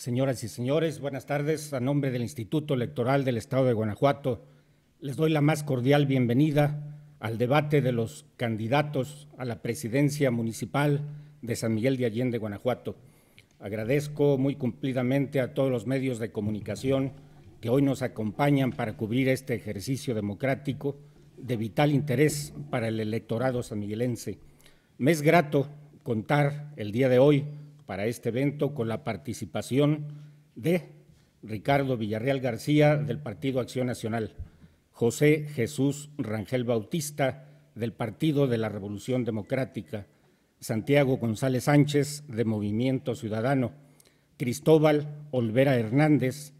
Señoras y señores, buenas tardes. A nombre del Instituto Electoral del Estado de Guanajuato, les doy la más cordial bienvenida al debate de los candidatos a la presidencia municipal de San Miguel de Allende, Guanajuato. Agradezco muy cumplidamente a todos los medios de comunicación que hoy nos acompañan para cubrir este ejercicio democrático de vital interés para el electorado sanmiguelense. Me es grato contar el día de hoy para este evento con la participación de Ricardo Villarreal García del Partido Acción Nacional, José Jesús Rangel Bautista del Partido de la Revolución Democrática, Santiago González Sánchez de Movimiento Ciudadano, Cristóbal Olvera Hernández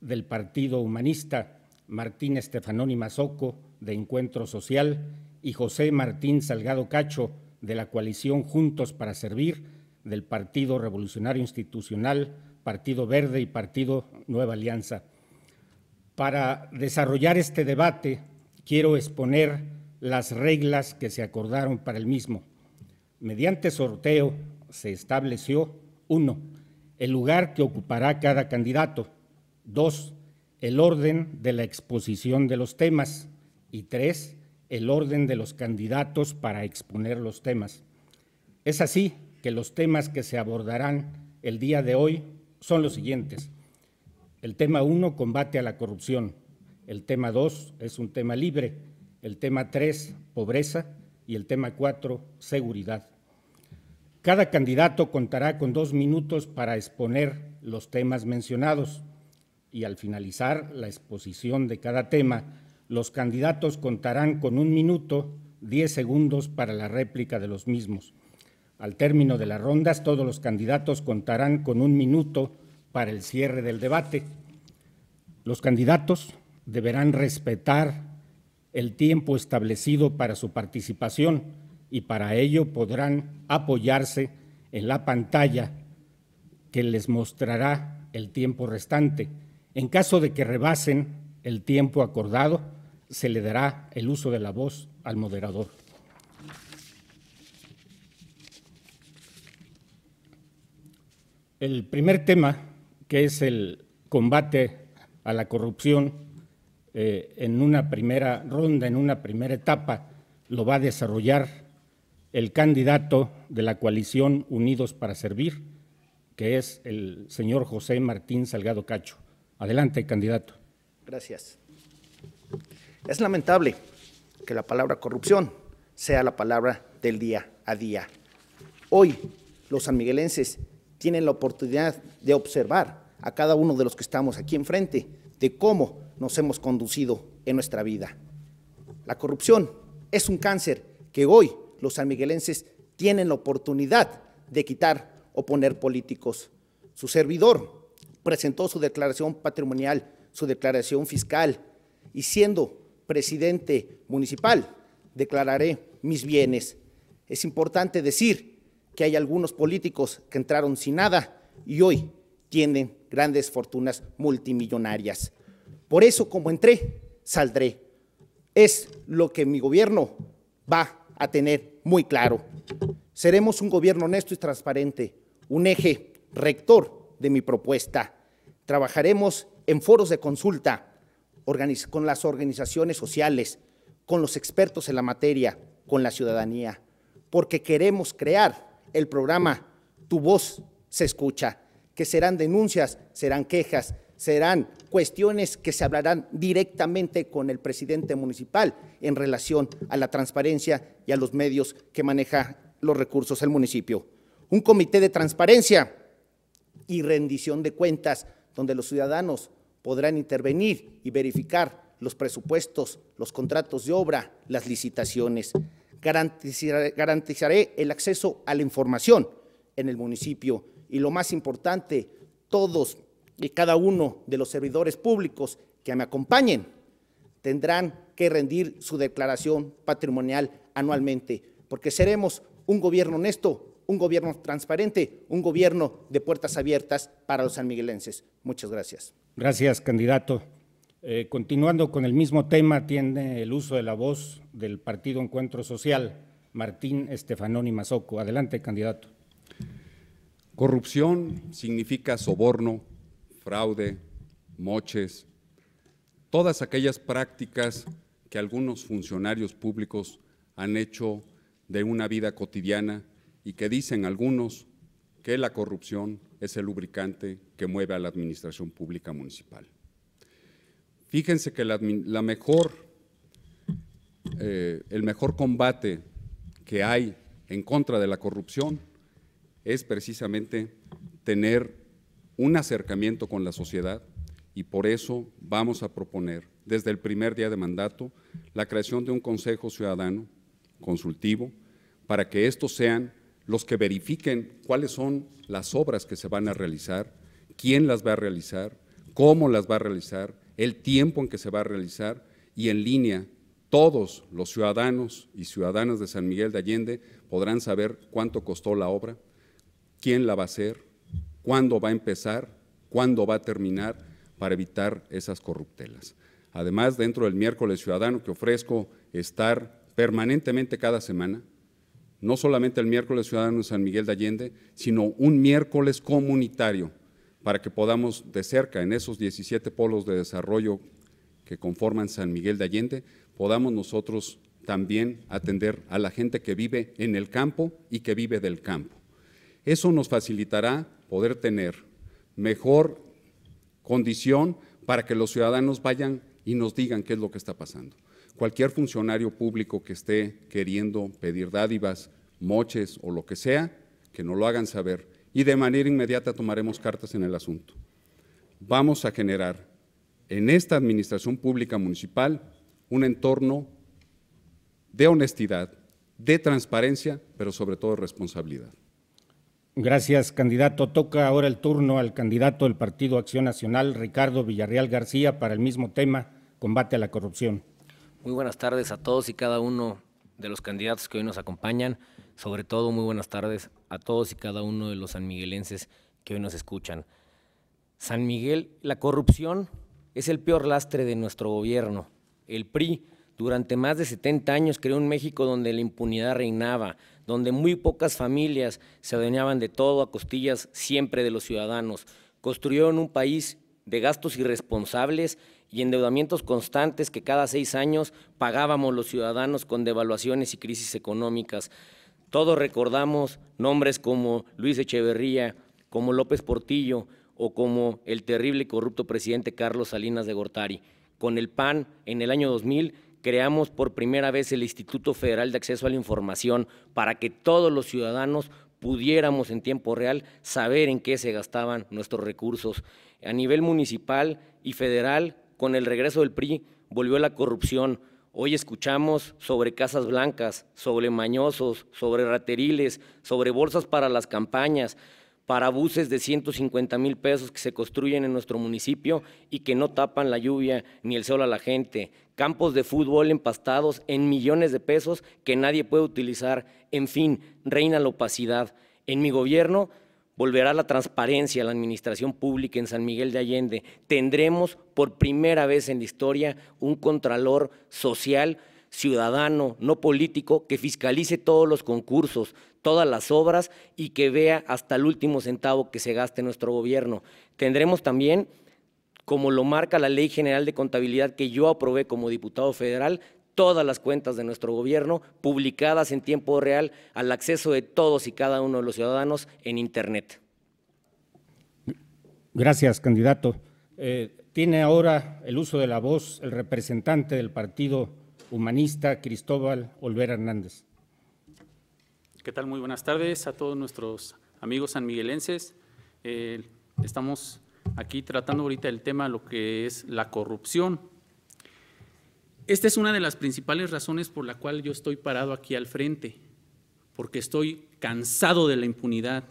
del Partido Humanista, Martín y Mazoco de Encuentro Social y José Martín Salgado Cacho de la coalición Juntos para Servir del Partido Revolucionario Institucional, Partido Verde y Partido Nueva Alianza. Para desarrollar este debate, quiero exponer las reglas que se acordaron para el mismo. Mediante sorteo se estableció, uno, el lugar que ocupará cada candidato, dos, el orden de la exposición de los temas y tres, el orden de los candidatos para exponer los temas. Es así que los temas que se abordarán el día de hoy son los siguientes. El tema 1, combate a la corrupción. El tema 2 es un tema libre. El tema 3, pobreza. Y el tema 4, seguridad. Cada candidato contará con dos minutos para exponer los temas mencionados y al finalizar la exposición de cada tema, los candidatos contarán con un minuto, diez segundos para la réplica de los mismos. Al término de las rondas, todos los candidatos contarán con un minuto para el cierre del debate. Los candidatos deberán respetar el tiempo establecido para su participación y para ello podrán apoyarse en la pantalla que les mostrará el tiempo restante. En caso de que rebasen el tiempo acordado, se le dará el uso de la voz al moderador. El primer tema, que es el combate a la corrupción, eh, en una primera ronda, en una primera etapa, lo va a desarrollar el candidato de la coalición Unidos para Servir, que es el señor José Martín Salgado Cacho. Adelante, candidato. Gracias. Es lamentable que la palabra corrupción sea la palabra del día a día. Hoy, los sanmiguelenses tienen la oportunidad de observar a cada uno de los que estamos aquí enfrente de cómo nos hemos conducido en nuestra vida. La corrupción es un cáncer que hoy los sanmiguelenses tienen la oportunidad de quitar o poner políticos. Su servidor presentó su declaración patrimonial, su declaración fiscal y siendo presidente municipal declararé mis bienes. Es importante decir que hay algunos políticos que entraron sin nada y hoy tienen grandes fortunas multimillonarias. Por eso, como entré, saldré. Es lo que mi gobierno va a tener muy claro. Seremos un gobierno honesto y transparente, un eje rector de mi propuesta. Trabajaremos en foros de consulta con las organizaciones sociales, con los expertos en la materia, con la ciudadanía, porque queremos crear el programa Tu voz se escucha, que serán denuncias, serán quejas, serán cuestiones que se hablarán directamente con el presidente municipal en relación a la transparencia y a los medios que maneja los recursos el municipio. Un comité de transparencia y rendición de cuentas donde los ciudadanos podrán intervenir y verificar los presupuestos, los contratos de obra, las licitaciones garantizaré el acceso a la información en el municipio y lo más importante, todos y cada uno de los servidores públicos que me acompañen tendrán que rendir su declaración patrimonial anualmente, porque seremos un gobierno honesto, un gobierno transparente, un gobierno de puertas abiertas para los sanmiguelenses. Muchas gracias. Gracias, candidato. Eh, continuando con el mismo tema, tiene el uso de la voz del Partido Encuentro Social, Martín Estefanón y Mazoco. Adelante, candidato. Corrupción significa soborno, fraude, moches, todas aquellas prácticas que algunos funcionarios públicos han hecho de una vida cotidiana y que dicen algunos que la corrupción es el lubricante que mueve a la administración pública municipal. Fíjense que la, mejor, eh, el mejor combate que hay en contra de la corrupción es precisamente tener un acercamiento con la sociedad y por eso vamos a proponer desde el primer día de mandato la creación de un Consejo Ciudadano Consultivo para que estos sean los que verifiquen cuáles son las obras que se van a realizar, quién las va a realizar, cómo las va a realizar, el tiempo en que se va a realizar y en línea todos los ciudadanos y ciudadanas de San Miguel de Allende podrán saber cuánto costó la obra, quién la va a hacer, cuándo va a empezar, cuándo va a terminar para evitar esas corruptelas. Además, dentro del miércoles ciudadano que ofrezco estar permanentemente cada semana, no solamente el miércoles ciudadano de San Miguel de Allende, sino un miércoles comunitario para que podamos de cerca, en esos 17 polos de desarrollo que conforman San Miguel de Allende, podamos nosotros también atender a la gente que vive en el campo y que vive del campo. Eso nos facilitará poder tener mejor condición para que los ciudadanos vayan y nos digan qué es lo que está pasando. Cualquier funcionario público que esté queriendo pedir dádivas, moches o lo que sea, que no lo hagan saber y de manera inmediata tomaremos cartas en el asunto. Vamos a generar en esta administración pública municipal un entorno de honestidad, de transparencia, pero sobre todo responsabilidad. Gracias, candidato. Toca ahora el turno al candidato del Partido Acción Nacional, Ricardo Villarreal García, para el mismo tema, combate a la corrupción. Muy buenas tardes a todos y cada uno de los candidatos que hoy nos acompañan. Sobre todo, muy buenas tardes a todos y cada uno de los sanmiguelenses que hoy nos escuchan. San Miguel, la corrupción es el peor lastre de nuestro gobierno. El PRI durante más de 70 años creó un México donde la impunidad reinaba, donde muy pocas familias se adueñaban de todo a costillas siempre de los ciudadanos. Construyeron un país de gastos irresponsables y endeudamientos constantes que cada seis años pagábamos los ciudadanos con devaluaciones y crisis económicas. Todos recordamos nombres como Luis Echeverría, como López Portillo o como el terrible y corrupto presidente Carlos Salinas de Gortari. Con el PAN, en el año 2000, creamos por primera vez el Instituto Federal de Acceso a la Información para que todos los ciudadanos pudiéramos en tiempo real saber en qué se gastaban nuestros recursos. A nivel municipal y federal, con el regreso del PRI, volvió la corrupción, Hoy escuchamos sobre casas blancas, sobre mañosos, sobre rateriles, sobre bolsas para las campañas, para buses de 150 mil pesos que se construyen en nuestro municipio y que no tapan la lluvia ni el sol a la gente, campos de fútbol empastados en millones de pesos que nadie puede utilizar, en fin, reina la opacidad. En mi gobierno volverá la transparencia a la administración pública en San Miguel de Allende. Tendremos por primera vez en la historia un contralor social, ciudadano, no político, que fiscalice todos los concursos, todas las obras y que vea hasta el último centavo que se gaste nuestro gobierno. Tendremos también como lo marca la Ley General de Contabilidad que yo aprobé como diputado federal, todas las cuentas de nuestro gobierno publicadas en tiempo real al acceso de todos y cada uno de los ciudadanos en Internet. Gracias, candidato. Eh, tiene ahora el uso de la voz el representante del Partido Humanista, Cristóbal Olvera Hernández. ¿Qué tal? Muy buenas tardes a todos nuestros amigos sanmiguelenses. Eh, estamos aquí tratando ahorita el tema de lo que es la corrupción esta es una de las principales razones por la cual yo estoy parado aquí al frente, porque estoy cansado de la impunidad.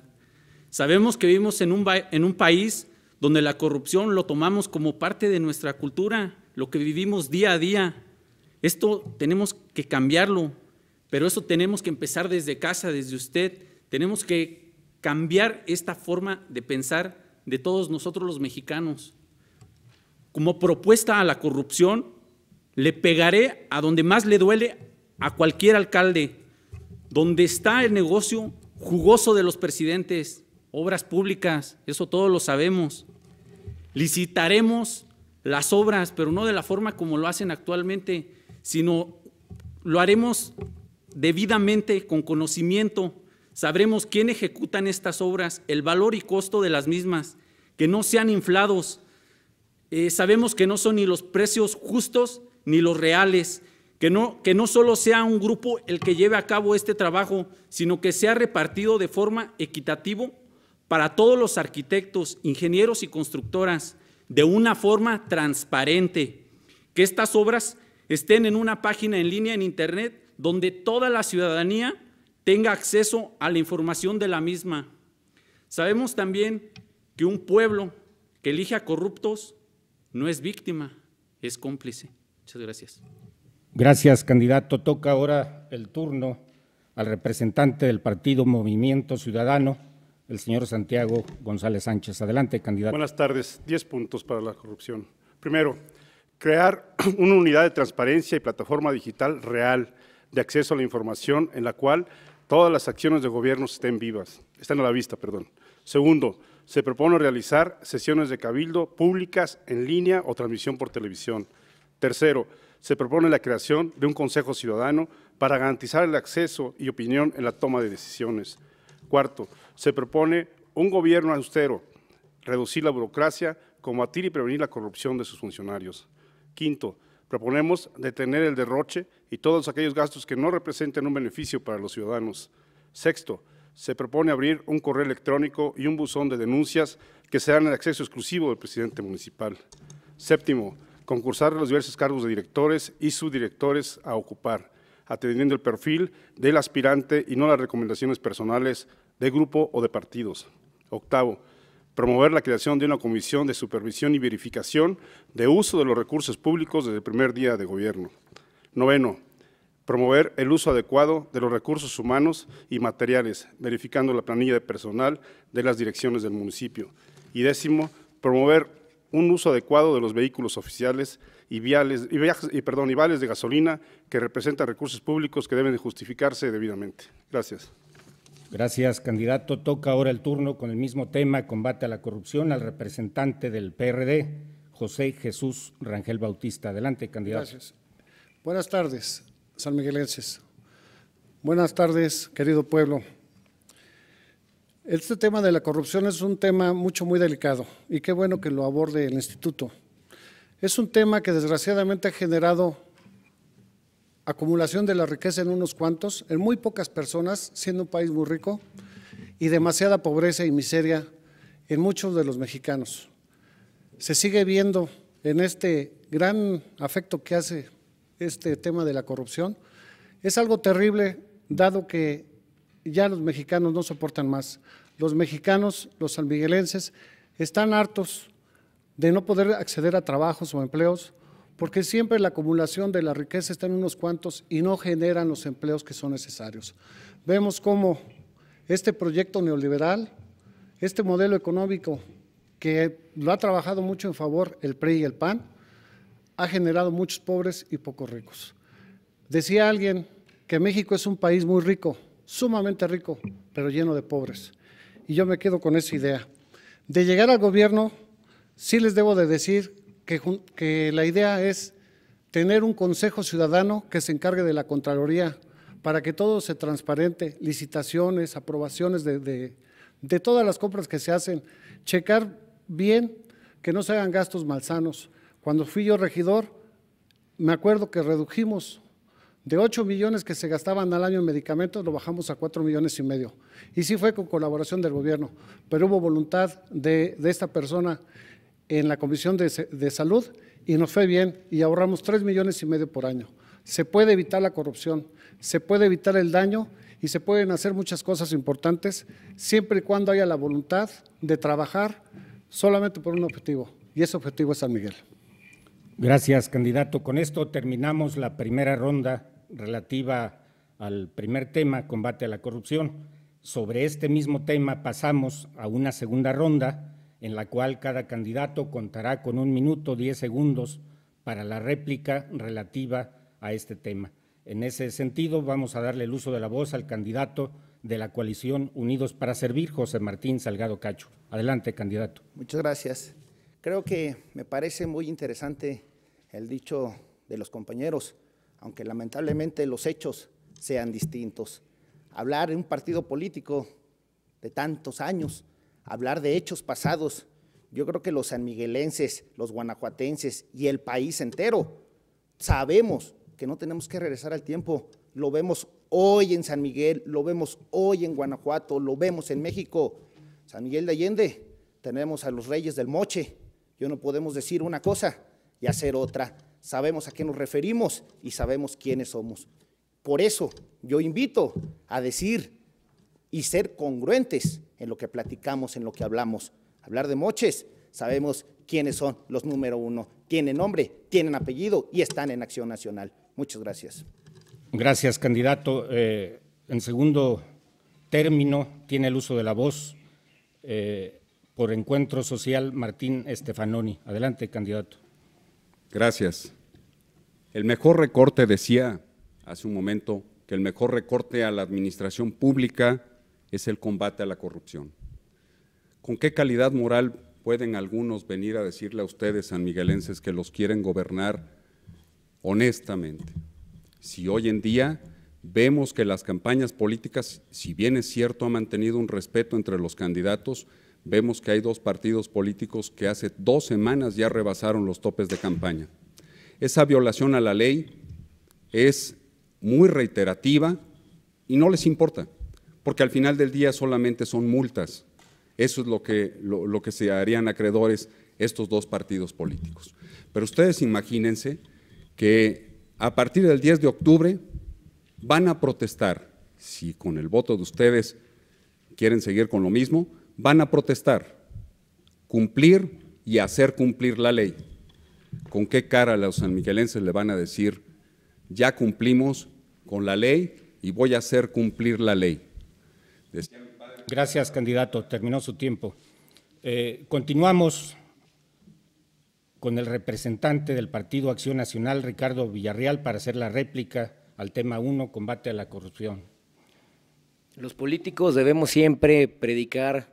Sabemos que vivimos en un, país donde la corrupción lo tomamos como parte de nuestra cultura, lo que vivimos día a día. Esto tenemos que cambiarlo, pero eso tenemos que empezar desde casa, desde usted. Tenemos que cambiar esta forma de pensar de todos nosotros los mexicanos. Como propuesta a la corrupción, le pegaré a donde más le duele a cualquier alcalde, donde está el negocio jugoso de los presidentes, obras públicas, eso todos lo sabemos. Licitaremos las obras, pero no de la forma como lo hacen actualmente, sino lo haremos debidamente, con conocimiento. Sabremos quién ejecutan estas obras, el valor y costo de las mismas, que no sean inflados. Eh, sabemos que no son ni los precios justos ni los reales, que no, que no solo sea un grupo el que lleve a cabo este trabajo, sino que sea repartido de forma equitativa para todos los arquitectos, ingenieros y constructoras, de una forma transparente, que estas obras estén en una página en línea en Internet donde toda la ciudadanía tenga acceso a la información de la misma. Sabemos también que un pueblo que elige a corruptos no es víctima, es cómplice. Muchas gracias. Gracias, candidato. Toca ahora el turno al representante del partido Movimiento Ciudadano, el señor Santiago González Sánchez. Adelante, candidato. Buenas tardes. Diez puntos para la corrupción. Primero, crear una unidad de transparencia y plataforma digital real de acceso a la información en la cual todas las acciones de gobierno estén vivas, están a la vista, perdón. Segundo, se propone realizar sesiones de cabildo públicas en línea o transmisión por televisión. Tercero, se propone la creación de un Consejo Ciudadano para garantizar el acceso y opinión en la toma de decisiones. Cuarto, se propone un gobierno austero, reducir la burocracia, combatir y prevenir la corrupción de sus funcionarios. Quinto, proponemos detener el derroche y todos aquellos gastos que no representen un beneficio para los ciudadanos. Sexto, se propone abrir un correo electrónico y un buzón de denuncias que sean el acceso exclusivo del presidente municipal. Séptimo, concursar los diversos cargos de directores y subdirectores a ocupar, atendiendo el perfil del aspirante y no las recomendaciones personales de grupo o de partidos. Octavo, promover la creación de una comisión de supervisión y verificación de uso de los recursos públicos desde el primer día de gobierno. Noveno, promover el uso adecuado de los recursos humanos y materiales, verificando la planilla de personal de las direcciones del municipio. Y décimo, promover un uso adecuado de los vehículos oficiales y, viales, y, y, perdón, de gasolina que representan recursos públicos que deben justificarse debidamente. Gracias. Gracias, candidato. Toca ahora el turno con el mismo tema, combate a la corrupción, al representante del PRD, José Jesús Rangel Bautista. Adelante, candidato. Gracias. Buenas tardes, san miguelenses. Buenas tardes, querido pueblo. Este tema de la corrupción es un tema mucho, muy delicado y qué bueno que lo aborde el instituto. Es un tema que desgraciadamente ha generado acumulación de la riqueza en unos cuantos, en muy pocas personas, siendo un país muy rico, y demasiada pobreza y miseria en muchos de los mexicanos. Se sigue viendo en este gran afecto que hace este tema de la corrupción. Es algo terrible, dado que ya los mexicanos no soportan más. Los mexicanos, los sanmiguelenses, están hartos de no poder acceder a trabajos o empleos porque siempre la acumulación de la riqueza está en unos cuantos y no generan los empleos que son necesarios. Vemos cómo este proyecto neoliberal, este modelo económico que lo ha trabajado mucho en favor el PRI y el PAN, ha generado muchos pobres y pocos ricos. Decía alguien que México es un país muy rico, sumamente rico, pero lleno de pobres. Y yo me quedo con esa idea. De llegar al gobierno, sí les debo de decir que, la idea es tener un consejo ciudadano que se encargue de la Contraloría para que todo se transparente, licitaciones, aprobaciones de, de todas las compras que se hacen, checar bien que no se hagan gastos malsanos. Cuando fui yo regidor, me acuerdo que redujimos de 8 millones que se gastaban al año en medicamentos, lo bajamos a 4 millones y medio. Y sí fue con colaboración del gobierno, pero hubo voluntad de, esta persona en la Comisión de, de, Salud y nos fue bien y ahorramos 3 millones y medio por año. Se puede evitar la corrupción, se puede evitar el daño y se pueden hacer muchas cosas importantes siempre y cuando haya la voluntad de trabajar solamente por un objetivo, y ese objetivo es San Miguel. Gracias, candidato. Con esto terminamos la primera ronda relativa al primer tema, combate a la corrupción. Sobre este mismo tema pasamos a una segunda ronda en la cual cada candidato contará con un minuto, diez segundos para la réplica relativa a este tema. En ese sentido, vamos a darle el uso de la voz al candidato de la coalición Unidos para Servir, José Martín Salgado Cacho. Adelante, candidato. Muchas gracias. Creo que me parece muy interesante el dicho de los compañeros aunque lamentablemente los hechos sean distintos. Hablar en un partido político de tantos años, hablar de hechos pasados, yo creo que los sanmiguelenses, los guanajuatenses y el país entero sabemos que no tenemos que regresar al tiempo. Lo vemos hoy en San Miguel, lo vemos hoy en Guanajuato, lo vemos en México. San Miguel de Allende, tenemos a los reyes del moche. Yo no podemos decir una cosa y hacer otra sabemos a qué nos referimos y sabemos quiénes somos. Por eso yo invito a decir y ser congruentes en lo que platicamos, en lo que hablamos. Hablar de moches, sabemos quiénes son los número uno. Tienen nombre, tienen apellido y están en Acción Nacional. Muchas gracias. Gracias, candidato. Eh, en segundo término, tiene el uso de la voz eh, por Encuentro Social Martín Estefanoni. Adelante, candidato. Gracias. El mejor recorte, decía hace un momento, que el mejor recorte a la administración pública es el combate a la corrupción. ¿Con qué calidad moral pueden algunos venir a decirle a ustedes, sanmiguelenses, que los quieren gobernar honestamente? Si hoy en día vemos que las campañas políticas, si bien es cierto, ha mantenido un respeto entre los candidatos, vemos que hay dos partidos políticos que hace dos semanas ya rebasaron los topes de campaña. Esa violación a la ley es muy reiterativa y no les importa, porque al final del día solamente son multas. Eso es lo que, que se harían acreedores estos dos partidos políticos. Pero ustedes imagínense que a partir del 10 de octubre van a protestar, si con el voto de ustedes quieren seguir con lo mismo, van a protestar, cumplir y hacer cumplir la ley. ¿Con qué cara los sanmiguelenses le van a decir, ya cumplimos con la ley y voy a hacer cumplir la ley? Gracias, candidato. Terminó su tiempo. Eh, continuamos con el representante del Partido Acción Nacional, Ricardo Villarreal, para hacer la réplica al tema 1, combate a la corrupción. Los políticos debemos siempre predicar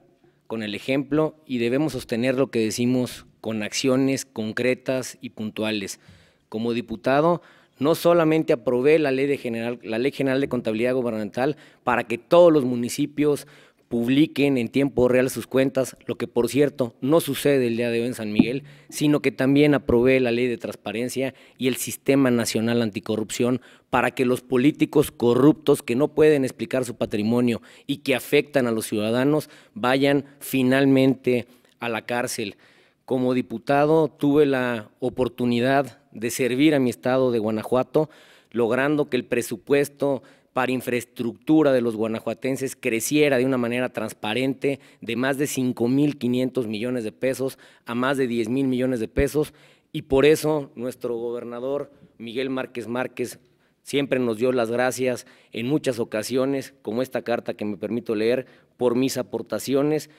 con el ejemplo y debemos sostener lo que decimos con acciones concretas y puntuales. Como diputado, no solamente aprobé la ley, general, la ley general de contabilidad gubernamental para que todos los municipios publiquen en tiempo real sus cuentas, lo que por cierto no sucede el día de hoy en San Miguel, sino que también aprobé la ley de transparencia y el Sistema Nacional Anticorrupción para que los políticos corruptos que no pueden explicar su patrimonio y que afectan a los ciudadanos vayan finalmente a la cárcel. Como diputado tuve la oportunidad de servir a mi estado de Guanajuato, logrando que el presupuesto para infraestructura de los guanajuatenses creciera de una manera transparente de más de 5.500 millones de pesos a más de 10.000 millones de pesos y por eso nuestro gobernador Miguel Márquez Márquez siempre nos dio las gracias en muchas ocasiones, como esta carta que me permito leer, por mis aportaciones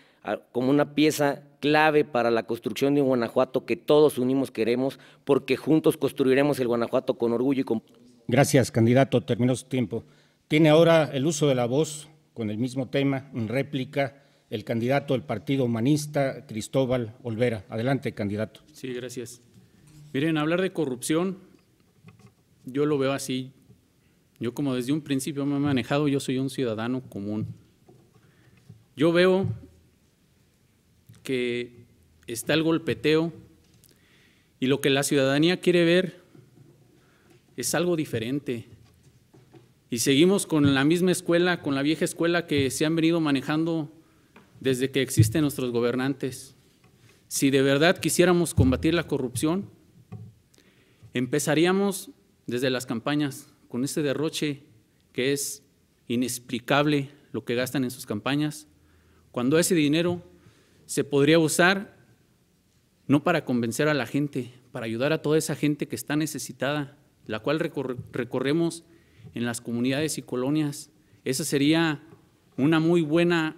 como una pieza clave para la construcción de un Guanajuato que todos unimos queremos, porque juntos construiremos el Guanajuato con orgullo y con... Gracias, candidato. Terminó su tiempo. Tiene ahora el uso de la voz con el mismo tema, en réplica, el candidato del Partido Humanista, Cristóbal Olvera. Adelante, candidato. Sí, gracias. Miren, hablar de corrupción, yo lo veo así. Yo como desde un principio me he manejado, yo soy un ciudadano común. Yo veo que está el golpeteo y lo que la ciudadanía quiere ver es algo diferente. Y seguimos con la misma escuela, con la vieja escuela que se han venido manejando desde que existen nuestros gobernantes. Si de verdad quisiéramos combatir la corrupción, empezaríamos desde las campañas, con ese derroche que es inexplicable lo que gastan en sus campañas, cuando ese dinero se podría usar no para convencer a la gente, para ayudar a toda esa gente que está necesitada, la cual recorremos en las comunidades y colonias. Esa sería una muy buena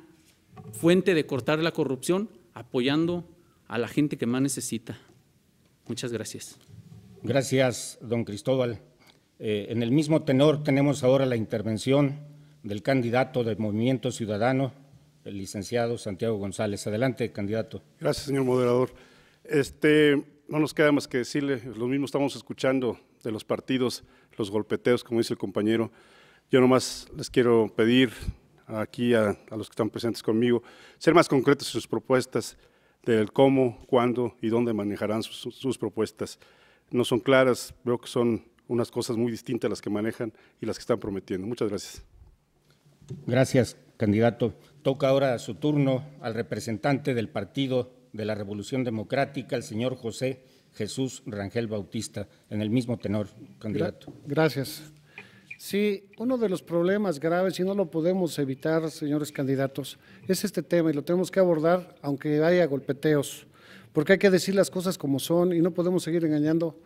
fuente de cortar la corrupción apoyando a la gente que más necesita. Muchas gracias. Gracias, don Cristóbal. Eh, en el mismo tenor tenemos ahora la intervención del candidato del Movimiento Ciudadano, el licenciado Santiago González. Adelante, candidato. Gracias, señor moderador. Este, no nos queda más que decirle, lo mismo estamos escuchando de los partidos, los golpeteos, como dice el compañero. Yo nomás les quiero pedir aquí a, los que están presentes conmigo ser más concretos en sus propuestas del cómo, cuándo y dónde manejarán sus, sus propuestas. No son claras, veo que son unas cosas muy distintas las que manejan y las que están prometiendo. Muchas gracias. Gracias, candidato. Toca ahora su turno al representante del Partido de la Revolución Democrática, el señor José Jesús Rangel Bautista, en el mismo tenor, candidato. Gracias. Sí, uno de los problemas graves, y no lo podemos evitar, señores candidatos, es este tema y lo tenemos que abordar aunque haya golpeteos, porque hay que decir las cosas como son y no podemos seguir engañando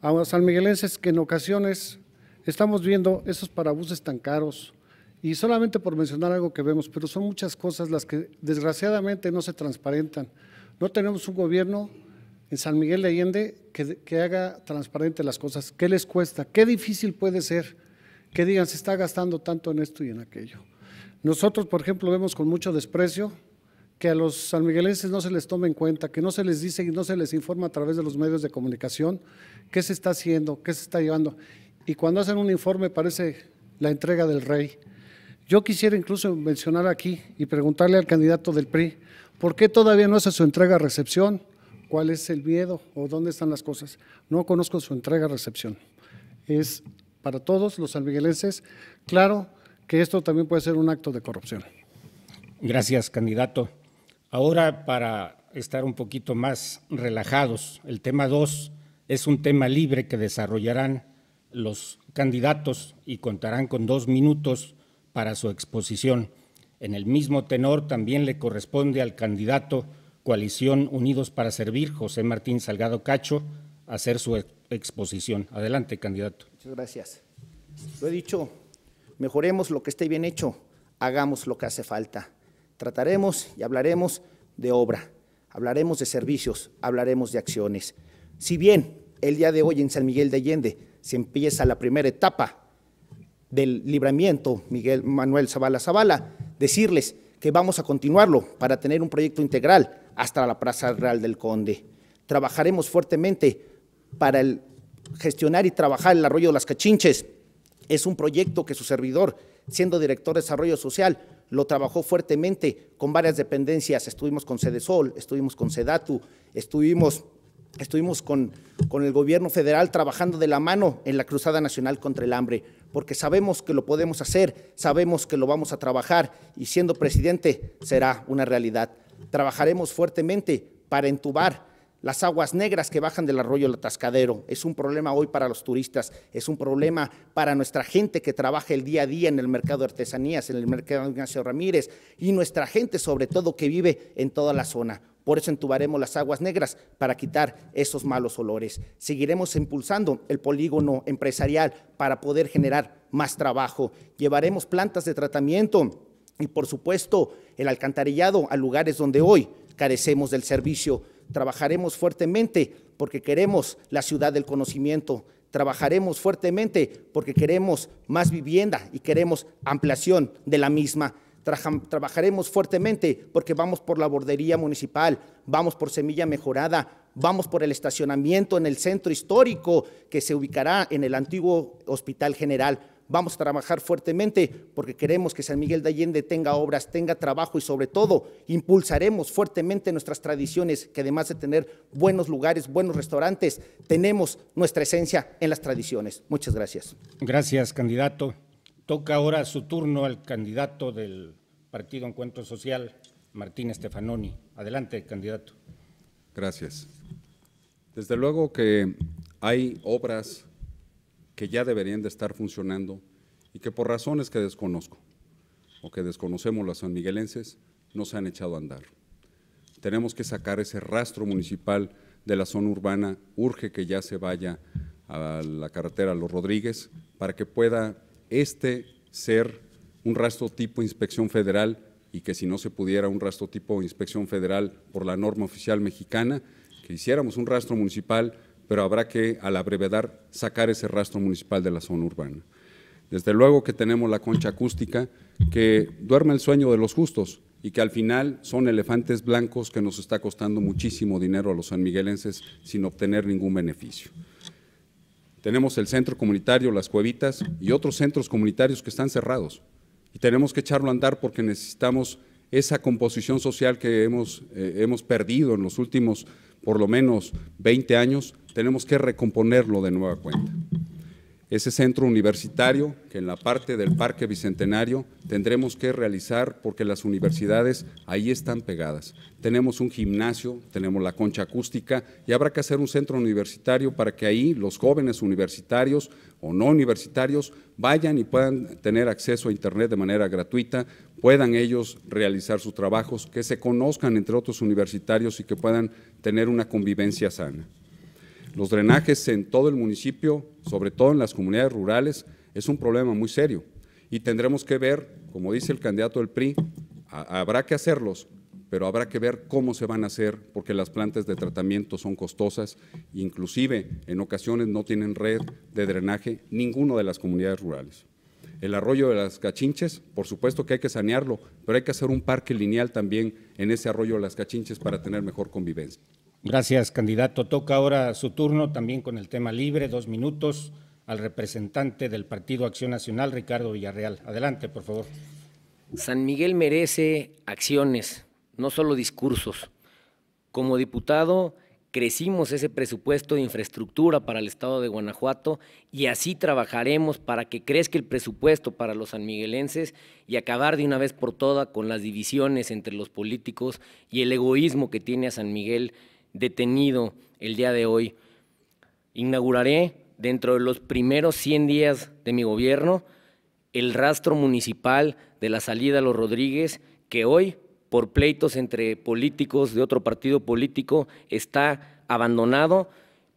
a los sanmiguelenses que en ocasiones estamos viendo esos parabuses tan caros, y solamente por mencionar algo que vemos, pero son muchas cosas las que desgraciadamente no se transparentan. No tenemos un gobierno en San Miguel de Allende que, haga transparente las cosas. ¿Qué les cuesta? ¿Qué difícil puede ser? Que digan, se está gastando tanto en esto y en aquello. Nosotros, por ejemplo, vemos con mucho desprecio que a los sanmiguelenses no se les tome en cuenta, que no se les dice y no se les informa a través de los medios de comunicación qué se está haciendo, qué se está llevando. Y cuando hacen un informe parece la entrega del rey. Yo quisiera incluso mencionar aquí y preguntarle al candidato del PRI, ¿por qué todavía no hace su entrega-recepción? cuál es el miedo o dónde están las cosas. No conozco su entrega-recepción. Es para todos los sanmiguelenses claro que esto también puede ser un acto de corrupción. Gracias, candidato. Ahora, para estar un poquito más relajados, el tema 2 es un tema libre que desarrollarán los candidatos y contarán con dos minutos para su exposición. En el mismo tenor también le corresponde al candidato Coalición Unidos para Servir, José Martín Salgado Cacho, hacer su exposición. Adelante, candidato. Muchas gracias. Lo he dicho, mejoremos lo que esté bien hecho, hagamos lo que hace falta. Trataremos y hablaremos de obra, hablaremos de servicios, hablaremos de acciones. Si bien el día de hoy en San Miguel de Allende se empieza la primera etapa del libramiento Miguel Manuel Zavala Zavala, decirles que vamos a continuarlo para tener un proyecto integral hasta la Plaza Real del Conde. Trabajaremos fuertemente para gestionar y trabajar el arroyo de las Cachinches. Es un proyecto que su servidor, siendo director de desarrollo social, lo trabajó fuertemente con varias dependencias. Estuvimos con Cedesol, estuvimos con Sedatu, estuvimos, estuvimos con, con el gobierno federal trabajando de la mano en la Cruzada Nacional contra el Hambre, porque sabemos que lo podemos hacer, sabemos que lo vamos a trabajar y siendo presidente será una realidad trabajaremos fuertemente para entubar las aguas negras que bajan del arroyo Atascadero, Es un problema hoy para los turistas, es un problema para nuestra gente que trabaja el día a día en el mercado de artesanías, en el mercado de Ignacio Ramírez y nuestra gente sobre todo que vive en toda la zona. Por eso entubaremos las aguas negras para quitar esos malos olores. Seguiremos impulsando el polígono empresarial para poder generar más trabajo. Llevaremos plantas de tratamiento y por supuesto el alcantarillado a lugares donde hoy carecemos del servicio. Trabajaremos fuertemente porque queremos la ciudad del conocimiento. Trabajaremos fuertemente porque queremos más vivienda y queremos ampliación de la misma. trabajaremos fuertemente porque vamos por la bordería municipal, vamos por semilla mejorada, vamos por el estacionamiento en el centro histórico que se ubicará en el antiguo Hospital General vamos a trabajar fuertemente porque queremos que San Miguel de Allende tenga obras, tenga trabajo y sobre todo impulsaremos fuertemente nuestras tradiciones, que además de tener buenos lugares, buenos restaurantes, tenemos nuestra esencia en las tradiciones. Muchas gracias. Gracias, candidato. Toca ahora su turno al candidato del Partido Encuentro Social, Martín Stefanoni. Adelante, candidato. Gracias. Desde luego que hay obras que ya deberían de estar funcionando y que por razones que desconozco o que desconocemos los sanmiguelenses, no se han echado a andar. Tenemos que sacar ese rastro municipal de la zona urbana, urge que ya se vaya a la carretera Los Rodríguez para que pueda este ser un rastro tipo inspección federal y que si no se pudiera un rastro tipo inspección federal por la norma oficial mexicana, que hiciéramos un rastro municipal pero habrá que a la brevedad sacar ese rastro municipal de la zona urbana. Desde luego que tenemos la concha acústica que duerme el sueño de los justos y que al final son elefantes blancos que nos está costando muchísimo dinero a los sanmiguelenses sin obtener ningún beneficio. Tenemos el centro comunitario Las Cuevitas y otros centros comunitarios que están cerrados y tenemos que echarlo a andar porque necesitamos esa composición social que hemos, eh, hemos perdido en los últimos por lo menos 20 años, tenemos que recomponerlo de nueva cuenta ese centro universitario que en la parte del Parque Bicentenario tendremos que realizar porque las universidades ahí están pegadas. Tenemos un gimnasio, tenemos la concha acústica y habrá que hacer un centro universitario para que ahí los jóvenes universitarios o no universitarios vayan y puedan tener acceso a Internet de manera gratuita, puedan ellos realizar sus trabajos, que se conozcan entre otros universitarios y que puedan tener una convivencia sana. Los drenajes en todo el municipio, sobre todo en las comunidades rurales, es un problema muy serio y tendremos que ver, como dice el candidato del PRI, habrá que hacerlos, pero habrá que ver cómo se van a hacer, porque las plantas de tratamiento son costosas, inclusive en ocasiones no tienen red de drenaje ninguno de las comunidades rurales. El arroyo de las cachinches, por supuesto que hay que sanearlo, pero hay que hacer un parque lineal también en ese arroyo de las cachinches para tener mejor convivencia. Gracias, candidato. Toca ahora su turno también con el tema libre, dos minutos, al representante del Partido Acción Nacional, Ricardo Villarreal. Adelante, por favor. San Miguel merece acciones, no solo discursos. Como diputado, crecimos ese presupuesto de infraestructura para el Estado de Guanajuato y así trabajaremos para que crezca el presupuesto para los sanmiguelenses y acabar de una vez por todas con las divisiones entre los políticos y el egoísmo que tiene a San Miguel detenido el día de hoy. Inauguraré dentro de los primeros 100 días de mi gobierno el rastro municipal de la salida a los Rodríguez, que hoy, por pleitos entre políticos de otro partido político, está abandonado,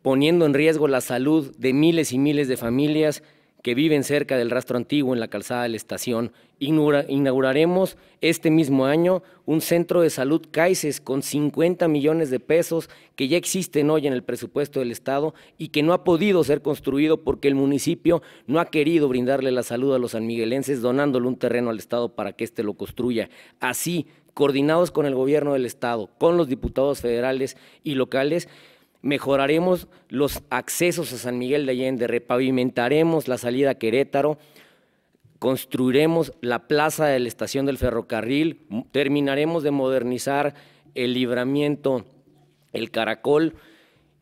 poniendo en riesgo la salud de miles y miles de familias que viven cerca del rastro antiguo en la calzada de la estación. inauguraremos este mismo año un centro de salud CAICES con 50 millones de pesos que ya existen hoy en el presupuesto del Estado y que no ha podido ser construido porque el municipio no ha querido brindarle la salud a los sanmiguelenses donándole un terreno al Estado para que éste lo construya. Así, coordinados con el gobierno del Estado, con los diputados federales y locales, mejoraremos los accesos a San Miguel de Allende, repavimentaremos la salida a Querétaro, construiremos la plaza de la estación del ferrocarril, terminaremos de modernizar el libramiento, el caracol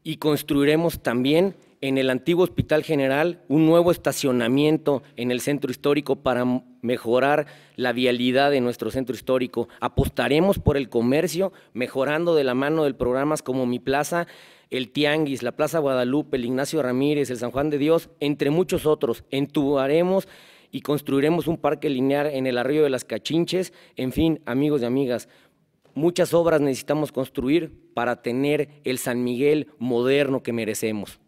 y construiremos también en el antiguo Hospital General un nuevo estacionamiento en el centro histórico para mejorar la vialidad de nuestro centro histórico. Apostaremos por el comercio, mejorando de la mano del programas como Mi Plaza el Tianguis, la Plaza Guadalupe, el Ignacio Ramírez, el San Juan de Dios, entre muchos otros. Entubaremos y construiremos un parque lineal en el arroyo de las Cachinches. En fin, amigos y amigas, muchas obras necesitamos construir para tener el San Miguel moderno que merecemos.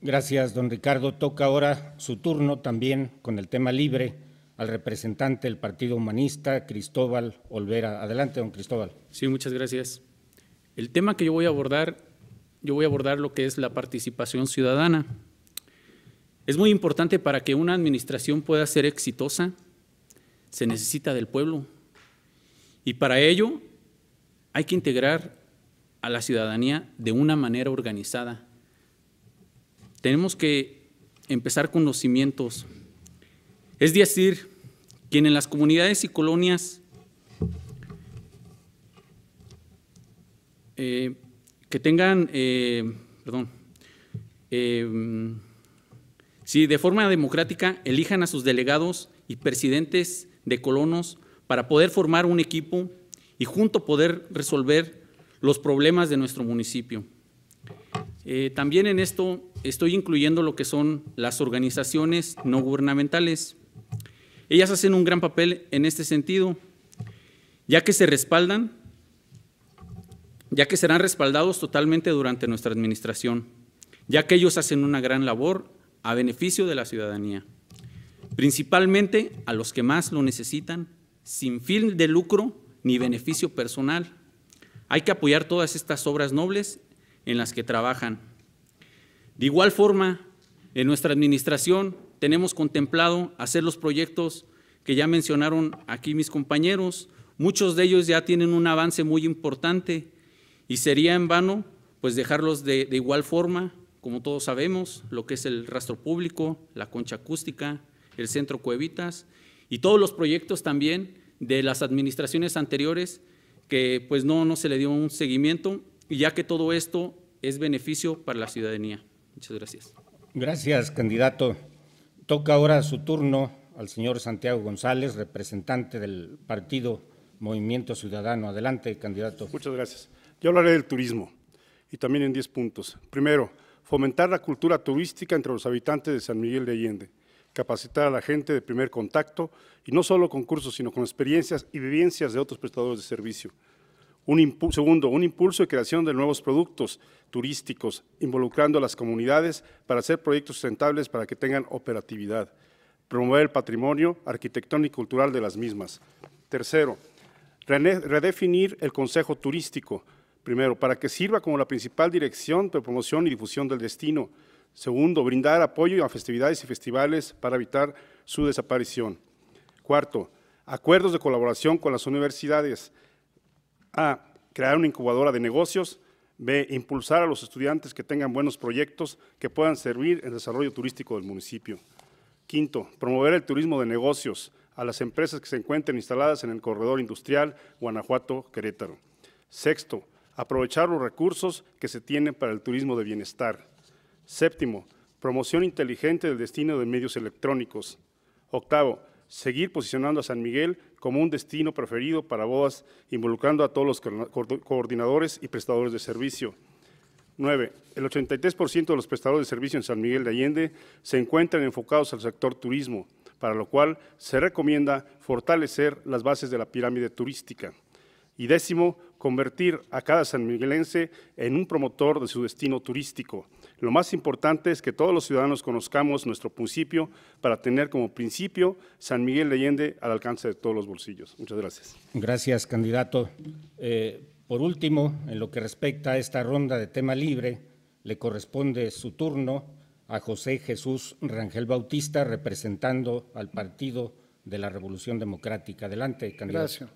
Gracias, don Ricardo. Toca ahora su turno también con el tema libre al representante del Partido Humanista, Cristóbal Olvera. Adelante, don Cristóbal. Sí, muchas gracias. El tema que yo voy a abordar yo voy a abordar lo que es la participación ciudadana. Es muy importante para que una administración pueda ser exitosa, se necesita del pueblo. Y para ello hay que integrar a la ciudadanía de una manera organizada. Tenemos que empezar con los cimientos. Es decir, quien en las comunidades y colonias eh, que tengan, eh, perdón, em, si de forma democrática elijan a sus delegados y presidentes de colonos para poder formar un equipo y junto poder resolver los problemas de nuestro municipio. Eh, también en esto estoy incluyendo lo que son las organizaciones no gubernamentales. Ellas hacen un gran papel en este sentido, ya que se respaldan ya que serán respaldados totalmente durante nuestra administración, ya que ellos hacen una gran labor a beneficio de la ciudadanía, principalmente a los que más lo necesitan, sin fin de lucro ni beneficio personal. Hay que apoyar todas estas obras nobles en las que trabajan. De igual forma, en nuestra administración tenemos contemplado hacer los proyectos que ya mencionaron aquí mis compañeros. Muchos de ellos ya tienen un avance muy importante y sería en vano pues dejarlos de, igual forma, como todos sabemos, lo que es el rastro público, la concha acústica, el centro Cuevitas y todos los proyectos también de las administraciones anteriores que pues no, no se le dio un seguimiento, ya que todo esto es beneficio para la ciudadanía. Muchas gracias. Gracias, candidato. Toca ahora su turno al señor Santiago González, representante del partido Movimiento Ciudadano. Adelante, candidato. Muchas gracias. Yo hablaré del turismo y también en 10 puntos. Primero, fomentar la cultura turística entre los habitantes de San Miguel de Allende, capacitar a la gente de primer contacto y no solo con cursos, sino con experiencias y vivencias de otros prestadores de servicio. Un segundo, un impulso y creación de nuevos productos turísticos, involucrando a las comunidades para hacer proyectos sustentables para que tengan operatividad. Promover el patrimonio arquitectónico y cultural de las mismas. Tercero, redefinir el consejo turístico Primero, para que sirva como la principal dirección de promoción y difusión del destino. Segundo, brindar apoyo a festividades y festivales para evitar su desaparición. Cuarto, acuerdos de colaboración con las universidades. A. Crear una incubadora de negocios. B. Impulsar a los estudiantes que tengan buenos proyectos que puedan servir en el desarrollo turístico del municipio. Quinto, promover el turismo de negocios a las empresas que se encuentren instaladas en el corredor industrial Guanajuato-Querétaro. Sexto, aprovechar los recursos que se tienen para el turismo de bienestar. Séptimo, promoción inteligente del destino de medios electrónicos. Octavo, seguir posicionando a San Miguel como un destino preferido para bodas, involucrando a todos los coordinadores y prestadores de servicio. Nueve, El 83% de los prestadores de servicio en San Miguel de Allende se encuentran enfocados al sector turismo, para lo cual se recomienda fortalecer las bases de la pirámide turística. Y décimo, convertir a cada sanmiguelense en un promotor de su destino turístico. Lo más importante es que todos los ciudadanos conozcamos nuestro principio para tener como principio San Miguel Leyende al alcance de todos los bolsillos. Muchas gracias. Gracias, candidato. Eh, por último, en lo que respecta a esta ronda de tema libre, le corresponde su turno a José Jesús Rangel Bautista, representando al Partido de la Revolución Democrática. Adelante, candidato. Gracias.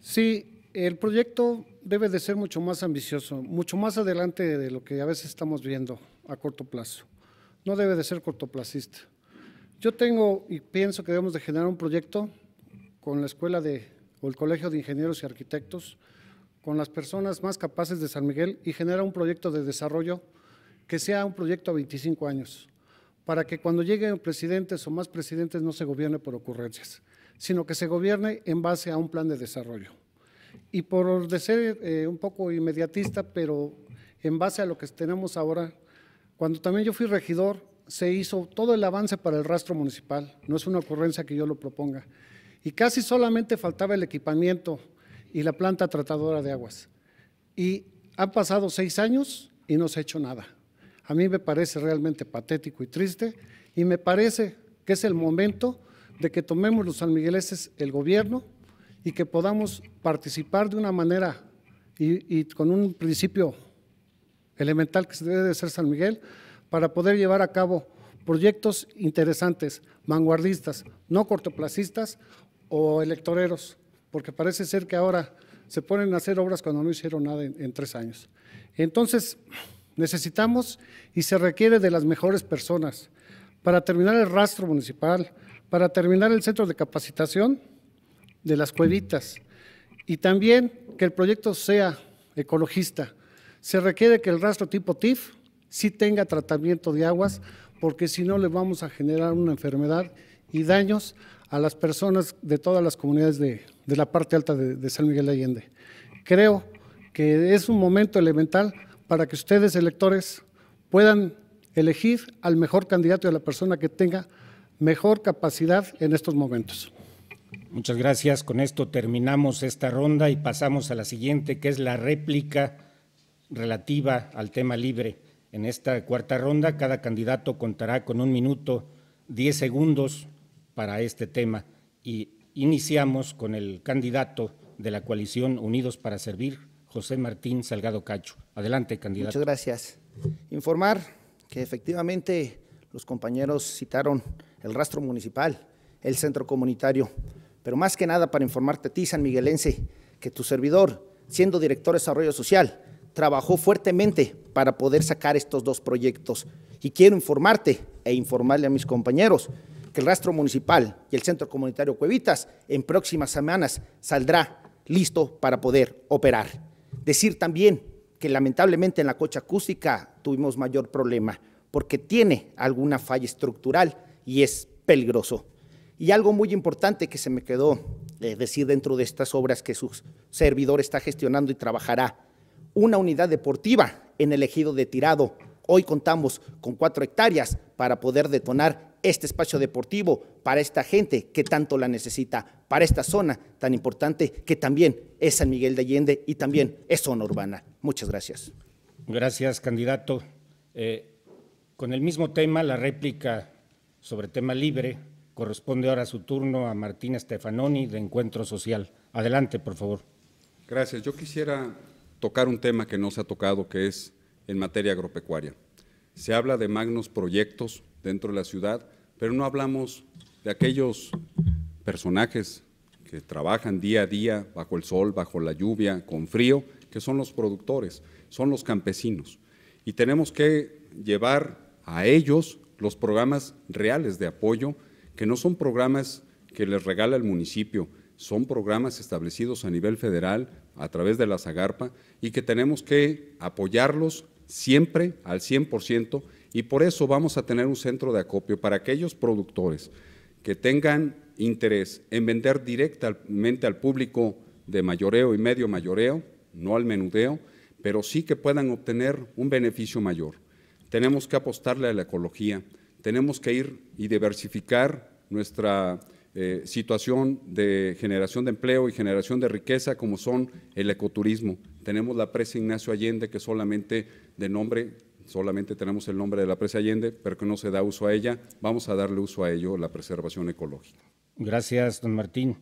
Sí, el proyecto debe de ser mucho más ambicioso, mucho más adelante de lo que a veces estamos viendo a corto plazo. No debe de ser cortoplacista. Yo tengo y pienso que debemos de generar un proyecto con la escuela de, o el Colegio de Ingenieros y Arquitectos, con las personas más capaces de San Miguel y generar un proyecto de desarrollo que sea un proyecto a 25 años, para que cuando lleguen presidentes o más presidentes no se gobierne por ocurrencias, sino que se gobierne en base a un plan de desarrollo. Y por ser eh, un poco inmediatista, pero en base a lo que tenemos ahora, cuando también yo fui regidor, se hizo todo el avance para el rastro municipal, no es una ocurrencia que yo lo proponga. Y casi solamente faltaba el equipamiento y la planta tratadora de aguas. Y han pasado seis años y no se ha hecho nada. A mí me parece realmente patético y triste y me parece que es el momento de que tomemos los sanmigueleses el gobierno y que podamos participar de una manera y, con un principio elemental que debe de ser San Miguel para poder llevar a cabo proyectos interesantes, vanguardistas, no cortoplacistas o electoreros, porque parece ser que ahora se ponen a hacer obras cuando no hicieron nada en, tres años. Entonces, necesitamos y se requiere de las mejores personas para terminar el rastro municipal, para terminar el centro de capacitación de las cuevitas. Y también que el proyecto sea ecologista. Se requiere que el rastro tipo TIF sí tenga tratamiento de aguas, porque si no le vamos a generar una enfermedad y daños a las personas de todas las comunidades de, la parte alta de, San Miguel Allende. Creo que es un momento elemental para que ustedes, electores, puedan elegir al mejor candidato y a la persona que tenga mejor capacidad en estos momentos. Muchas gracias. Con esto terminamos esta ronda y pasamos a la siguiente, que es la réplica relativa al tema libre. En esta cuarta ronda, cada candidato contará con un minuto, diez segundos para este tema. Y iniciamos con el candidato de la coalición Unidos para Servir, José Martín Salgado Cacho. Adelante, candidato. Muchas gracias. Informar que efectivamente los compañeros citaron el rastro municipal, el centro comunitario pero más que nada para informarte a ti, San Miguelense, que tu servidor, siendo director de desarrollo social, trabajó fuertemente para poder sacar estos dos proyectos. Y quiero informarte e informarle a mis compañeros que el rastro municipal y el centro comunitario Cuevitas en próximas semanas saldrá listo para poder operar. Decir también que lamentablemente en la cocha acústica tuvimos mayor problema porque tiene alguna falla estructural y es peligroso. Y algo muy importante que se me quedó eh, decir dentro de estas obras que su servidor está gestionando y trabajará, una unidad deportiva en el ejido de Tirado. Hoy contamos con cuatro hectáreas para poder detonar este espacio deportivo para esta gente que tanto la necesita, para esta zona tan importante que también es San Miguel de Allende y también es zona urbana. Muchas gracias. Gracias, candidato. Eh, con el mismo tema, la réplica sobre tema libre, Corresponde ahora su turno a Martín Stefanoni de Encuentro Social. Adelante, por favor. Gracias. Yo quisiera tocar un tema que no se ha tocado, que es en materia agropecuaria. Se habla de magnos proyectos dentro de la ciudad, pero no hablamos de aquellos personajes que trabajan día a día bajo el sol, bajo la lluvia, con frío, que son los productores, son los campesinos. Y tenemos que llevar a ellos los programas reales de apoyo que no son programas que les regala el municipio, son programas establecidos a nivel federal a través de la Zagarpa y que tenemos que apoyarlos siempre al 100% y por eso vamos a tener un centro de acopio para aquellos productores que tengan interés en vender directamente al público de mayoreo y medio mayoreo, no al menudeo, pero sí que puedan obtener un beneficio mayor. Tenemos que apostarle a la ecología, tenemos que ir y diversificar nuestra eh, situación de generación de empleo y generación de riqueza como son el ecoturismo. Tenemos la presa Ignacio Allende que solamente de nombre, solamente tenemos el nombre de la presa Allende, pero que no se da uso a ella. Vamos a darle uso a ello, la preservación ecológica. Gracias, don Martín.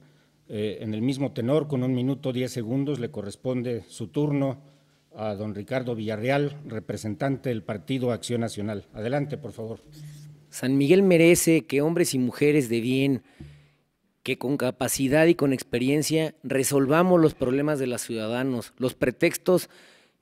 Eh, en el mismo tenor, con un minuto diez segundos, le corresponde su turno a don Ricardo Villarreal, representante del Partido Acción Nacional. Adelante, por favor. San Miguel merece que hombres y mujeres de bien, que con capacidad y con experiencia resolvamos los problemas de los ciudadanos. Los pretextos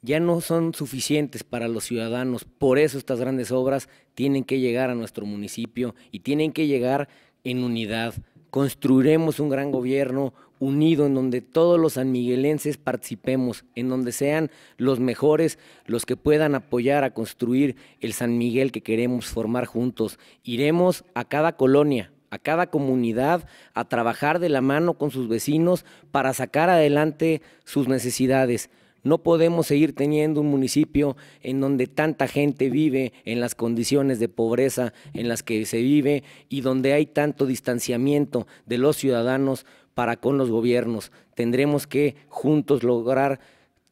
ya no son suficientes para los ciudadanos, por eso estas grandes obras tienen que llegar a nuestro municipio y tienen que llegar en unidad. Construiremos un gran gobierno, unido, en donde todos los sanmiguelenses participemos, en donde sean los mejores los que puedan apoyar a construir el San Miguel que queremos formar juntos. Iremos a cada colonia, a cada comunidad a trabajar de la mano con sus vecinos para sacar adelante sus necesidades. No podemos seguir teniendo un municipio en donde tanta gente vive en las condiciones de pobreza en las que se vive y donde hay tanto distanciamiento de los ciudadanos para con los gobiernos. Tendremos que juntos lograr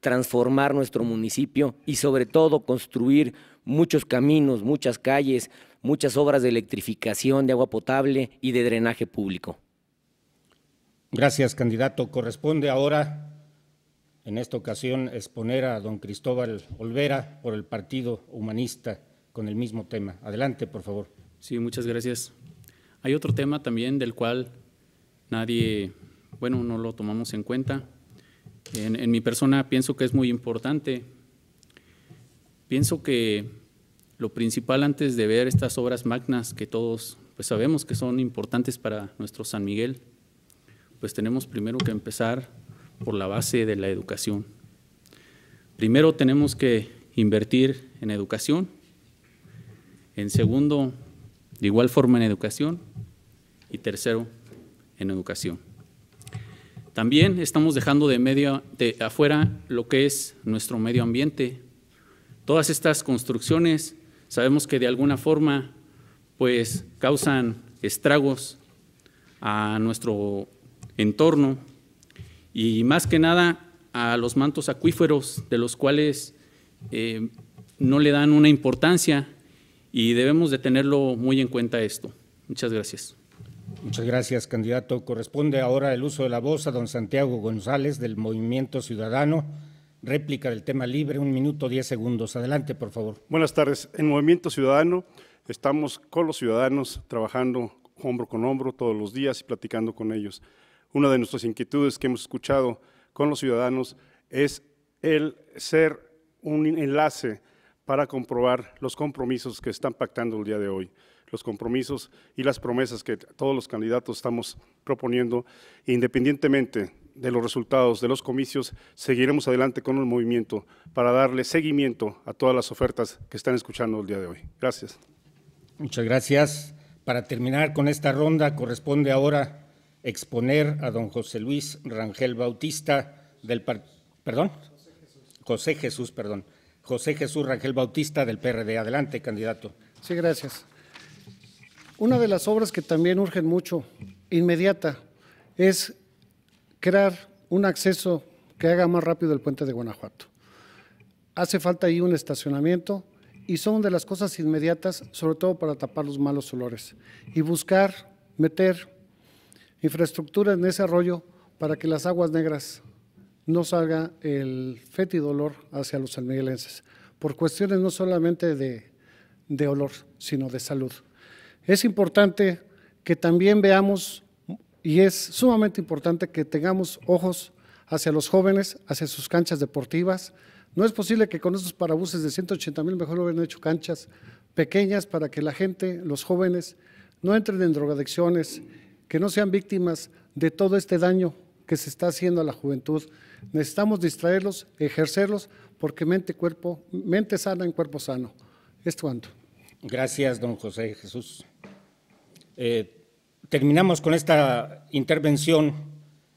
transformar nuestro municipio y sobre todo construir muchos caminos, muchas calles, muchas obras de electrificación, de agua potable y de drenaje público. Gracias, candidato. Corresponde ahora, en esta ocasión, exponer a don Cristóbal Olvera por el Partido Humanista con el mismo tema. Adelante, por favor. Sí, muchas gracias. Hay otro tema también del cual nadie, bueno, no lo tomamos en cuenta. En, mi persona pienso que es muy importante. Pienso que lo principal antes de ver estas obras magnas que todos pues sabemos que son importantes para nuestro San Miguel, pues tenemos primero que empezar por la base de la educación. Primero tenemos que invertir en educación, en segundo, de igual forma en educación, y tercero, en educación. También estamos dejando de, medio, de afuera lo que es nuestro medio ambiente. Todas estas construcciones sabemos que de alguna forma pues causan estragos a nuestro entorno y más que nada a los mantos acuíferos de los cuales eh, no le dan una importancia y debemos de tenerlo muy en cuenta esto. Muchas gracias. Muchas gracias, candidato. Corresponde ahora el uso de la voz a don Santiago González del Movimiento Ciudadano. Réplica del tema libre, un minuto, diez segundos. Adelante, por favor. Buenas tardes. En Movimiento Ciudadano estamos con los ciudadanos trabajando hombro con hombro todos los días y platicando con ellos. Una de nuestras inquietudes que hemos escuchado con los ciudadanos es el ser un enlace para comprobar los compromisos que están pactando el día de hoy los compromisos y las promesas que todos los candidatos estamos proponiendo. Independientemente de los resultados de los comicios, seguiremos adelante con el movimiento para darle seguimiento a todas las ofertas que están escuchando el día de hoy. Gracias. Muchas gracias. Para terminar con esta ronda, corresponde ahora exponer a don José Luis Rangel Bautista del perdón José Jesús, perdón, José Jesús Rangel Bautista del PRD. Adelante, candidato. Sí, gracias. Una de las obras que también urgen mucho, inmediata, es crear un acceso que haga más rápido el puente de Guanajuato. Hace falta ahí un estacionamiento y son de las cosas inmediatas, sobre todo para tapar los malos olores. Y buscar meter infraestructura en ese arroyo para que las aguas negras no salga el fétido olor hacia los almiguelenses, por cuestiones no solamente de olor, sino de salud. Es importante que también veamos y es sumamente importante que tengamos ojos hacia los jóvenes, hacia sus canchas deportivas. No es posible que con esos parabuses de 180 mil mejor hubieran hecho canchas pequeñas para que la gente, los jóvenes, no entren en drogadicciones, que no sean víctimas de todo este daño que se está haciendo a la juventud. Necesitamos distraerlos, ejercerlos, porque mente, cuerpo, mente sana en cuerpo sano. Es cuanto. Gracias, don José Jesús. Eh, terminamos con esta intervención,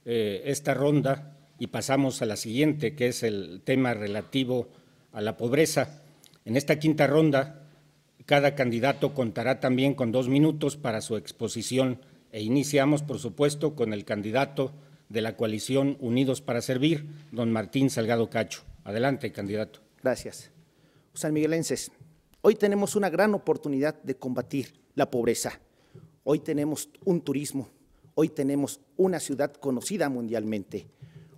eh, esta ronda, y pasamos a la siguiente, que es el tema relativo a la pobreza. En esta quinta ronda, cada candidato contará también con dos minutos para su exposición e iniciamos, por supuesto, con el candidato de la coalición Unidos para Servir, don Martín Salgado Cacho. Adelante, candidato. Gracias. San Miguelenses, hoy tenemos una gran oportunidad de combatir la pobreza. Hoy tenemos un turismo, hoy tenemos una ciudad conocida mundialmente,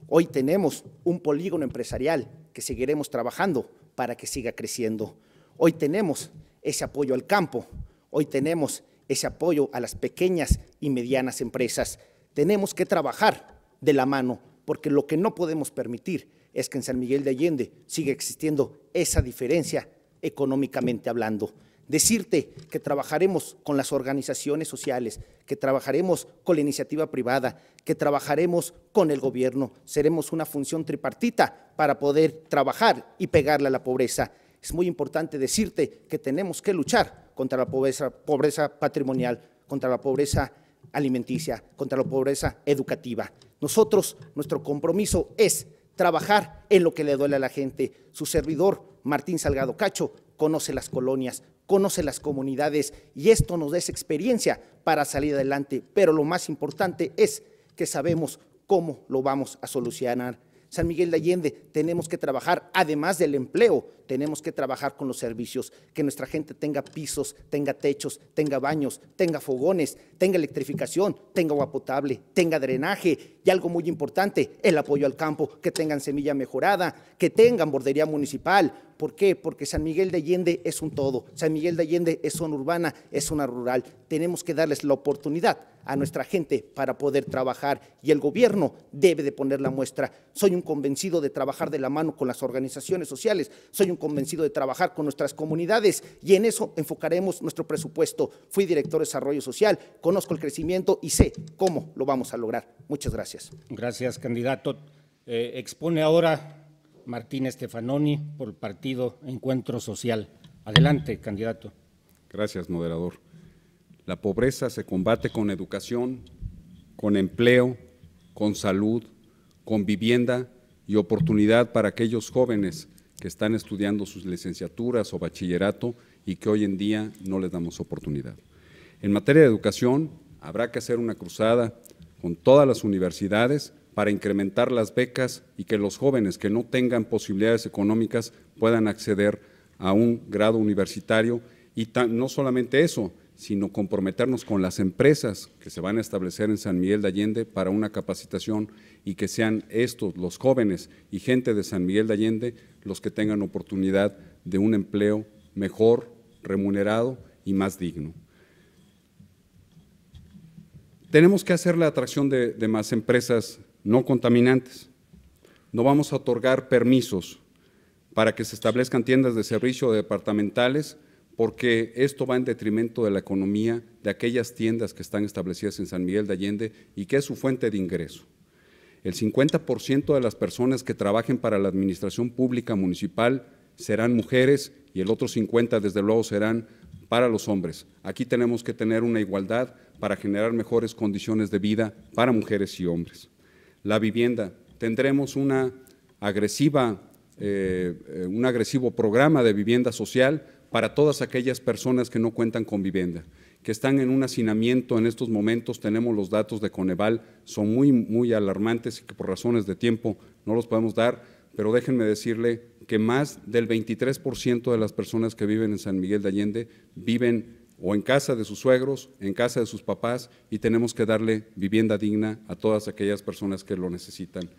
hoy tenemos un polígono empresarial que seguiremos trabajando para que siga creciendo. Hoy tenemos ese apoyo al campo, hoy tenemos ese apoyo a las pequeñas y medianas empresas. Tenemos que trabajar de la mano, porque lo que no podemos permitir es que en San Miguel de Allende siga existiendo esa diferencia económicamente hablando. Decirte que trabajaremos con las organizaciones sociales, que trabajaremos con la iniciativa privada, que trabajaremos con el gobierno. Seremos una función tripartita para poder trabajar y pegarle a la pobreza. Es muy importante decirte que tenemos que luchar contra la pobreza, patrimonial, contra la pobreza alimenticia, contra la pobreza educativa. Nosotros, nuestro compromiso es trabajar en lo que le duele a la gente. Su servidor, Martín Salgado Cacho, conoce las colonias, conoce las comunidades y esto nos da esa experiencia para salir adelante. Pero lo más importante es que sabemos cómo lo vamos a solucionar. San Miguel de Allende, tenemos que trabajar, además del empleo, tenemos que trabajar con los servicios, que nuestra gente tenga pisos, tenga techos, tenga baños, tenga fogones, tenga electrificación, tenga agua potable, tenga drenaje y algo muy importante, el apoyo al campo, que tengan semilla mejorada, que tengan bordería municipal, ¿Por qué? Porque San Miguel de Allende es un todo. San Miguel de Allende es zona urbana, es zona rural. Tenemos que darles la oportunidad a nuestra gente para poder trabajar y el gobierno debe de poner la muestra. Soy un convencido de trabajar de la mano con las organizaciones sociales, soy un convencido de trabajar con nuestras comunidades y en eso enfocaremos nuestro presupuesto. Fui director de desarrollo social, conozco el crecimiento y sé cómo lo vamos a lograr. Muchas gracias. Gracias, candidato. Eh, expone ahora Martín Estefanoni por partido Encuentro Social. Adelante, candidato. Gracias, moderador. La pobreza se combate con educación, con empleo, con salud, con vivienda y oportunidad para aquellos jóvenes que están estudiando sus licenciaturas o bachillerato y que hoy en día no les damos oportunidad. En materia de educación, habrá que hacer una cruzada con todas las universidades para incrementar las becas y que los jóvenes que no tengan posibilidades económicas puedan acceder a un grado universitario. Y no solamente eso, sino comprometernos con las empresas que se van a establecer en San Miguel de Allende para una capacitación y que sean estos, los jóvenes y gente de San Miguel de Allende, los que tengan oportunidad de un empleo mejor remunerado y más digno. Tenemos que hacer la atracción de, de más empresas no contaminantes. No vamos a otorgar permisos para que se establezcan tiendas de servicio departamentales porque esto va en detrimento de la economía de aquellas tiendas que están establecidas en San Miguel de Allende y que es su fuente de ingreso. El 50% de las personas que trabajen para la administración pública municipal serán mujeres y el otro 50% desde luego serán para los hombres. Aquí tenemos que tener una igualdad para generar mejores condiciones de vida para mujeres y hombres la vivienda. Tendremos una agresiva, eh, eh, un agresivo programa de vivienda social para todas aquellas personas que no cuentan con vivienda, que están en un hacinamiento en estos momentos. Tenemos los datos de Coneval, son muy, muy alarmantes y que por razones de tiempo no los podemos dar, pero déjenme decirle que más del 23% de las personas que viven en San Miguel de Allende viven o en casa de sus suegros, en casa de sus papás, y tenemos que darle vivienda digna a todas aquellas personas que lo necesitan.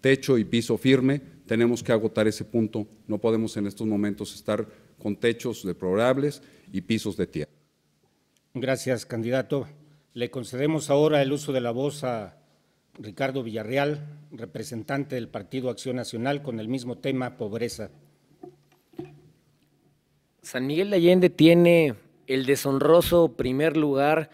Techo y piso firme, tenemos que agotar ese punto. No podemos en estos momentos estar con techos deplorables y pisos de tierra. Gracias, candidato. Le concedemos ahora el uso de la voz a Ricardo Villarreal, representante del Partido Acción Nacional, con el mismo tema, pobreza. San Miguel de Allende tiene el deshonroso primer lugar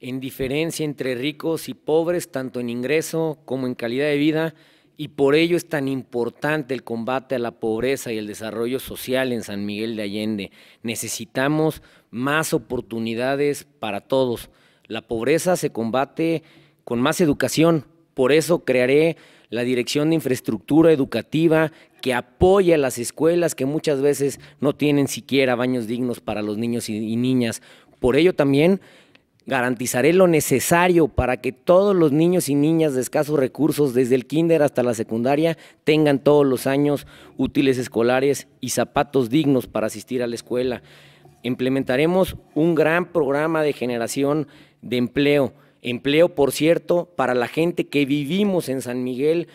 en diferencia entre ricos y pobres, tanto en ingreso como en calidad de vida, y por ello es tan importante el combate a la pobreza y el desarrollo social en San Miguel de Allende. Necesitamos más oportunidades para todos. La pobreza se combate con más educación, por eso crearé la Dirección de Infraestructura Educativa que apoya a las escuelas que muchas veces no tienen siquiera baños dignos para los niños y niñas. Por ello también garantizaré lo necesario para que todos los niños y niñas de escasos recursos, desde el kinder hasta la secundaria, tengan todos los años útiles escolares y zapatos dignos para asistir a la escuela. Implementaremos un gran programa de generación de empleo Empleo, por cierto, para la gente que vivimos en San Miguel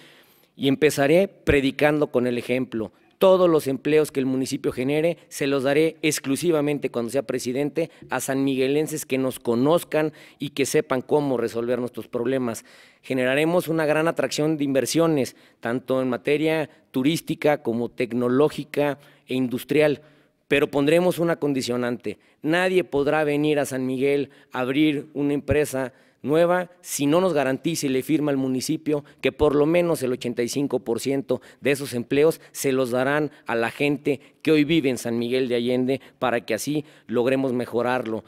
y empezaré predicando con el ejemplo. Todos los empleos que el municipio genere se los daré exclusivamente cuando sea presidente a sanmiguelenses que nos conozcan y que sepan cómo resolver nuestros problemas. Generaremos una gran atracción de inversiones, tanto en materia turística como tecnológica e industrial pero pondremos una condicionante. Nadie podrá venir a San Miguel a abrir una empresa nueva si no nos garantiza y le firma al municipio que por lo menos el 85% de esos empleos se los darán a la gente que hoy vive en San Miguel de Allende para que así logremos mejorarlo.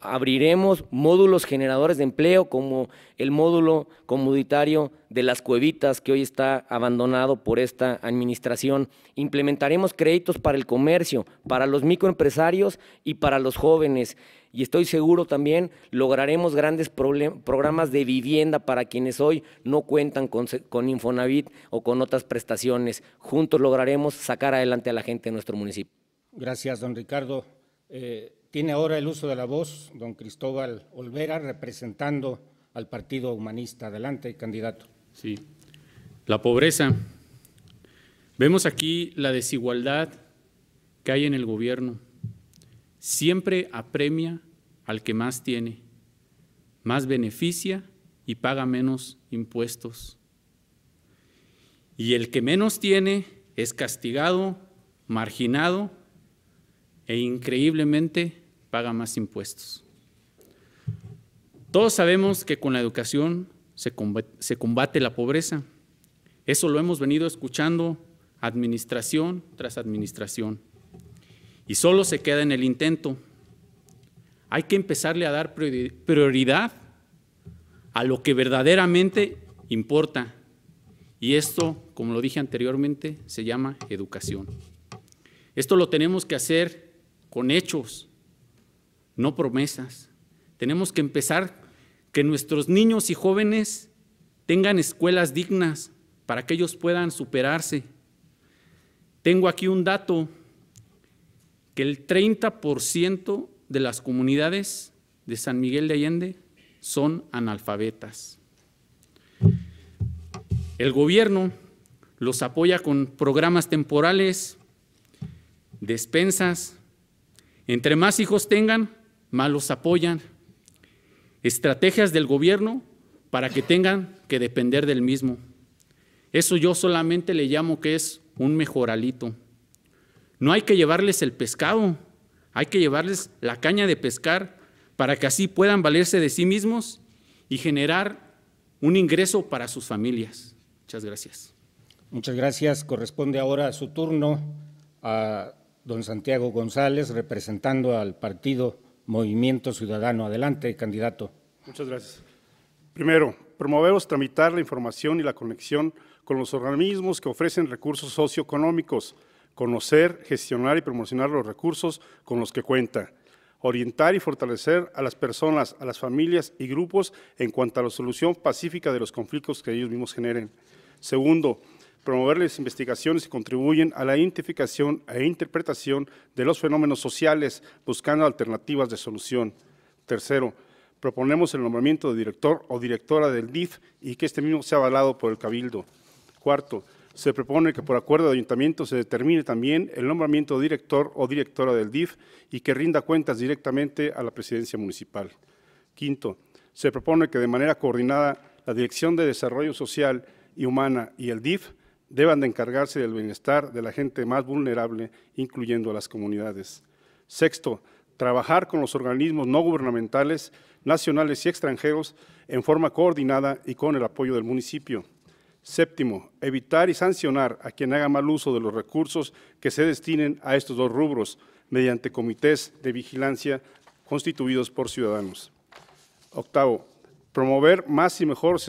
Abriremos módulos generadores de empleo como el módulo comunitario de las cuevitas que hoy está abandonado por esta administración. Implementaremos créditos para el comercio, para los microempresarios y para los jóvenes y estoy seguro también lograremos grandes programas de vivienda para quienes hoy no cuentan con, Infonavit o con otras prestaciones. Juntos lograremos sacar adelante a la gente de nuestro municipio. Gracias, don Ricardo. Eh, tiene ahora el uso de la voz don Cristóbal Olvera, representando al Partido Humanista. Adelante, candidato. Sí. La pobreza. Vemos aquí la desigualdad que hay en el gobierno siempre apremia al que más tiene, más beneficia y paga menos impuestos. Y el que menos tiene es castigado, marginado e increíblemente paga más impuestos. Todos sabemos que con la educación se combate, la pobreza. Eso lo hemos venido escuchando administración tras administración y solo se queda en el intento. Hay que empezarle a dar prioridad a lo que verdaderamente importa. Y esto, como lo dije anteriormente, se llama educación. Esto lo tenemos que hacer con hechos, no promesas. Tenemos que empezar que nuestros niños y jóvenes tengan escuelas dignas para que ellos puedan superarse. Tengo aquí un dato que el 30% de las comunidades de San Miguel de Allende son analfabetas. El gobierno los apoya con programas temporales, despensas. Entre más hijos tengan, más los apoyan. Estrategias del gobierno para que tengan que depender del mismo. Eso yo solamente le llamo que es un mejoralito. No hay que llevarles el pescado, hay que llevarles la caña de pescar para que así puedan valerse de sí mismos y generar un ingreso para sus familias. Muchas gracias. Muchas gracias. Corresponde ahora a su turno a don Santiago González, representando al partido Movimiento Ciudadano. Adelante, candidato. Muchas gracias. Primero, promoveros tramitar la información y la conexión con los organismos que ofrecen recursos socioeconómicos conocer, gestionar y promocionar los recursos con los que cuenta, orientar y fortalecer a las personas, a las familias y grupos en cuanto a la solución pacífica de los conflictos que ellos mismos generen. Segundo, promover las investigaciones que contribuyen a la identificación e interpretación de los fenómenos sociales, buscando alternativas de solución. Tercero, proponemos el nombramiento de director o directora del DIF y que este mismo sea avalado por el Cabildo. Cuarto, se propone que por acuerdo de ayuntamiento se determine también el nombramiento de director o directora del DIF y que rinda cuentas directamente a la presidencia municipal. Quinto, se propone que de manera coordinada la Dirección de Desarrollo Social y Humana y el DIF deban de encargarse del bienestar de la gente más vulnerable, incluyendo a las comunidades. Sexto, trabajar con los organismos no gubernamentales, nacionales y extranjeros en forma coordinada y con el apoyo del municipio. Séptimo, evitar y sancionar a quien haga mal uso de los recursos que se destinen a estos dos rubros mediante comités de vigilancia constituidos por ciudadanos. Octavo, promover más y mejores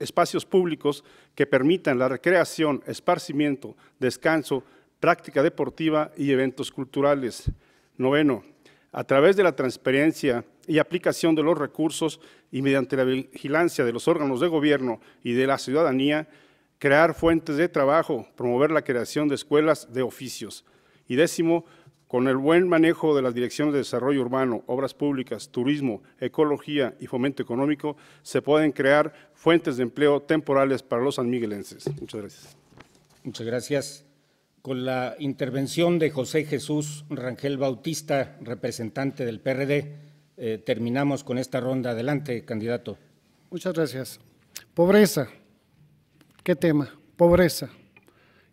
espacios públicos que permitan la recreación, esparcimiento, descanso, práctica deportiva y eventos culturales. Noveno, a través de la transparencia y aplicación de los recursos, y mediante la vigilancia de los órganos de gobierno y de la ciudadanía, crear fuentes de trabajo, promover la creación de escuelas de oficios. Y décimo, con el buen manejo de las direcciones de desarrollo urbano, obras públicas, turismo, ecología y fomento económico, se pueden crear fuentes de empleo temporales para los sanmiguelenses. Muchas gracias. Muchas gracias. Con la intervención de José Jesús Rangel Bautista, representante del PRD, eh, terminamos con esta ronda. Adelante, candidato. Muchas gracias. Pobreza. ¿Qué tema? Pobreza.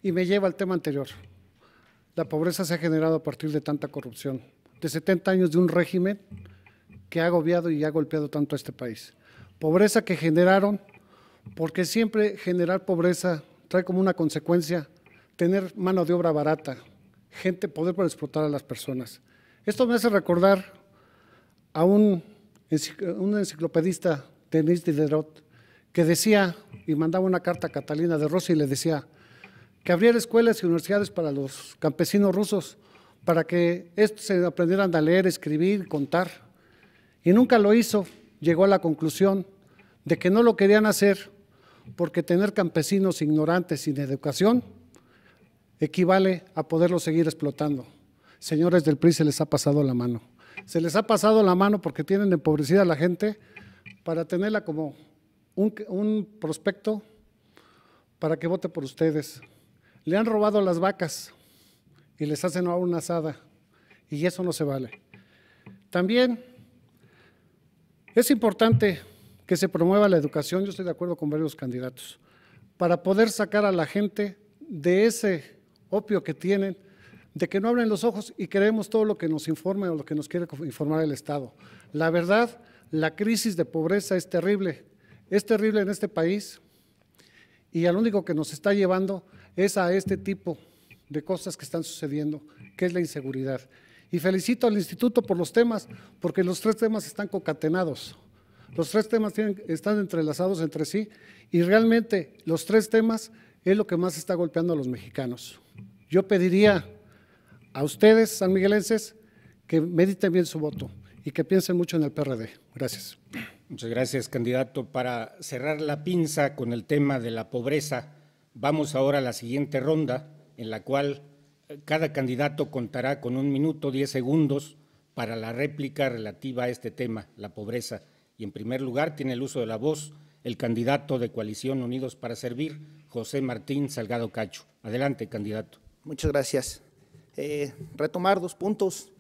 Y me lleva al tema anterior. La pobreza se ha generado a partir de tanta corrupción, de 70 años de un régimen que ha agobiado y ha golpeado tanto a este país. Pobreza que generaron, porque siempre generar pobreza trae como una consecuencia tener mano de obra barata, gente poder para explotar a las personas. Esto me hace recordar a un, un enciclopedista, Denis Diderot, que decía y mandaba una carta a Catalina de Rossi y le decía que abriera escuelas y universidades para los campesinos rusos, para que estos se aprendieran a leer, escribir, contar. Y nunca lo hizo. Llegó a la conclusión de que no lo querían hacer porque tener campesinos ignorantes sin educación equivale a poderlos seguir explotando. Señores del PRI, se les ha pasado la mano se les ha pasado la mano porque tienen empobrecida a la gente para tenerla como un, prospecto para que vote por ustedes. Le han robado las vacas y les hacen ahora una asada y eso no se vale. También es importante que se promueva la educación, yo estoy de acuerdo con varios candidatos, para poder sacar a la gente de ese opio que tienen de que no abren los ojos y creemos todo lo que nos informa o lo que nos quiere informar el Estado. La verdad, la crisis de pobreza es terrible, es terrible en este país y al único que nos está llevando es a este tipo de cosas que están sucediendo, que es la inseguridad. Y felicito al instituto por los temas, porque los tres temas están concatenados. Los tres temas están entrelazados entre sí y realmente los tres temas es lo que más está golpeando a los mexicanos. Yo pediría a ustedes, sanmiguelenses, que mediten bien su voto y que piensen mucho en el PRD. Gracias. Muchas gracias, candidato. Para cerrar la pinza con el tema de la pobreza, vamos ahora a la siguiente ronda, en la cual eh, cada candidato contará con un minuto, diez segundos para la réplica relativa a este tema, la pobreza. Y en primer lugar tiene el uso de la voz el candidato de Coalición Unidos para Servir, José Martín Salgado Cacho. Adelante, candidato. Muchas gracias. Eh, retomar dos puntos.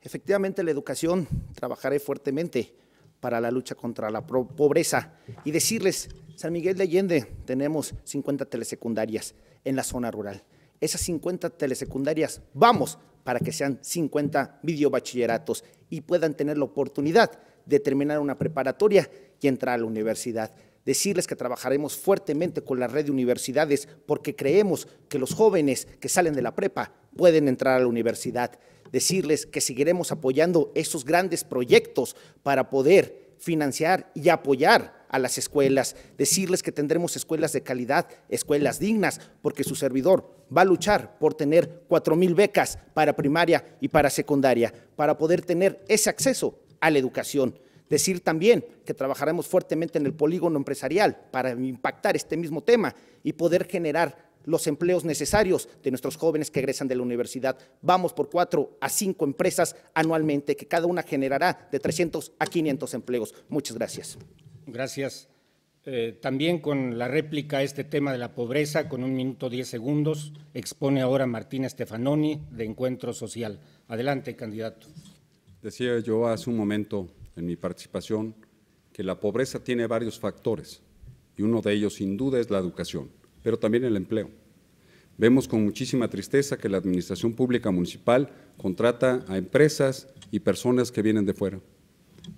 Efectivamente, la educación, trabajaré fuertemente para la lucha contra la pobreza y decirles, San Miguel de Allende tenemos 50 telesecundarias en la zona rural. Esas 50 telesecundarias, vamos para que sean 50 bachilleratos y puedan tener la oportunidad de terminar una preparatoria y entrar a la universidad. Decirles que trabajaremos fuertemente con la red de universidades porque creemos que los jóvenes que salen de la prepa pueden entrar a la universidad. Decirles que seguiremos apoyando esos grandes proyectos para poder financiar y apoyar a las escuelas. Decirles que tendremos escuelas de calidad, escuelas dignas, porque su servidor va a luchar por tener cuatro mil becas para primaria y para secundaria, para poder tener ese acceso a la educación. Decir también que trabajaremos fuertemente en el polígono empresarial para impactar este mismo tema y poder generar los empleos necesarios de nuestros jóvenes que egresan de la universidad. Vamos por cuatro a cinco empresas anualmente, que cada una generará de 300 a 500 empleos. Muchas gracias. Gracias. Eh, también con la réplica a este tema de la pobreza, con un minuto diez segundos, expone ahora Martín Stefanoni de Encuentro Social. Adelante, candidato. Decía yo hace un momento en mi participación que la pobreza tiene varios factores y uno de ellos sin duda es la educación pero también el empleo. Vemos con muchísima tristeza que la Administración Pública Municipal contrata a empresas y personas que vienen de fuera.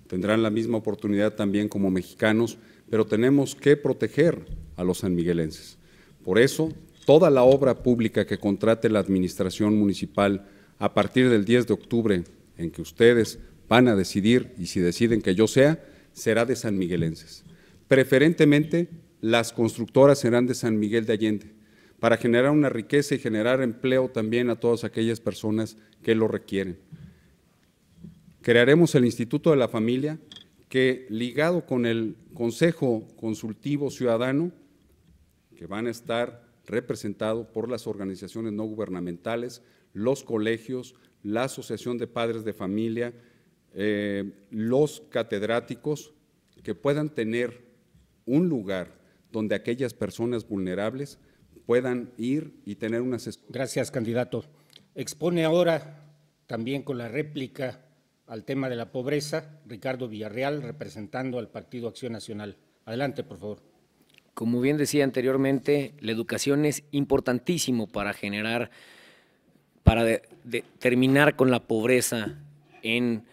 Tendrán la misma oportunidad también como mexicanos, pero tenemos que proteger a los sanmiguelenses. Por eso, toda la obra pública que contrate la Administración Municipal a partir del 10 de octubre, en que ustedes van a decidir, y si deciden que yo sea, será de sanmiguelenses, preferentemente las constructoras serán de San Miguel de Allende, para generar una riqueza y generar empleo también a todas aquellas personas que lo requieren. Crearemos el Instituto de la Familia, que ligado con el Consejo Consultivo Ciudadano, que van a estar representados por las organizaciones no gubernamentales, los colegios, la Asociación de Padres de Familia, eh, los catedráticos, que puedan tener un lugar donde aquellas personas vulnerables puedan ir y tener unas... Gracias, candidato. Expone ahora, también con la réplica al tema de la pobreza, Ricardo Villarreal, representando al Partido Acción Nacional. Adelante, por favor. Como bien decía anteriormente, la educación es importantísimo para generar, para terminar con la pobreza en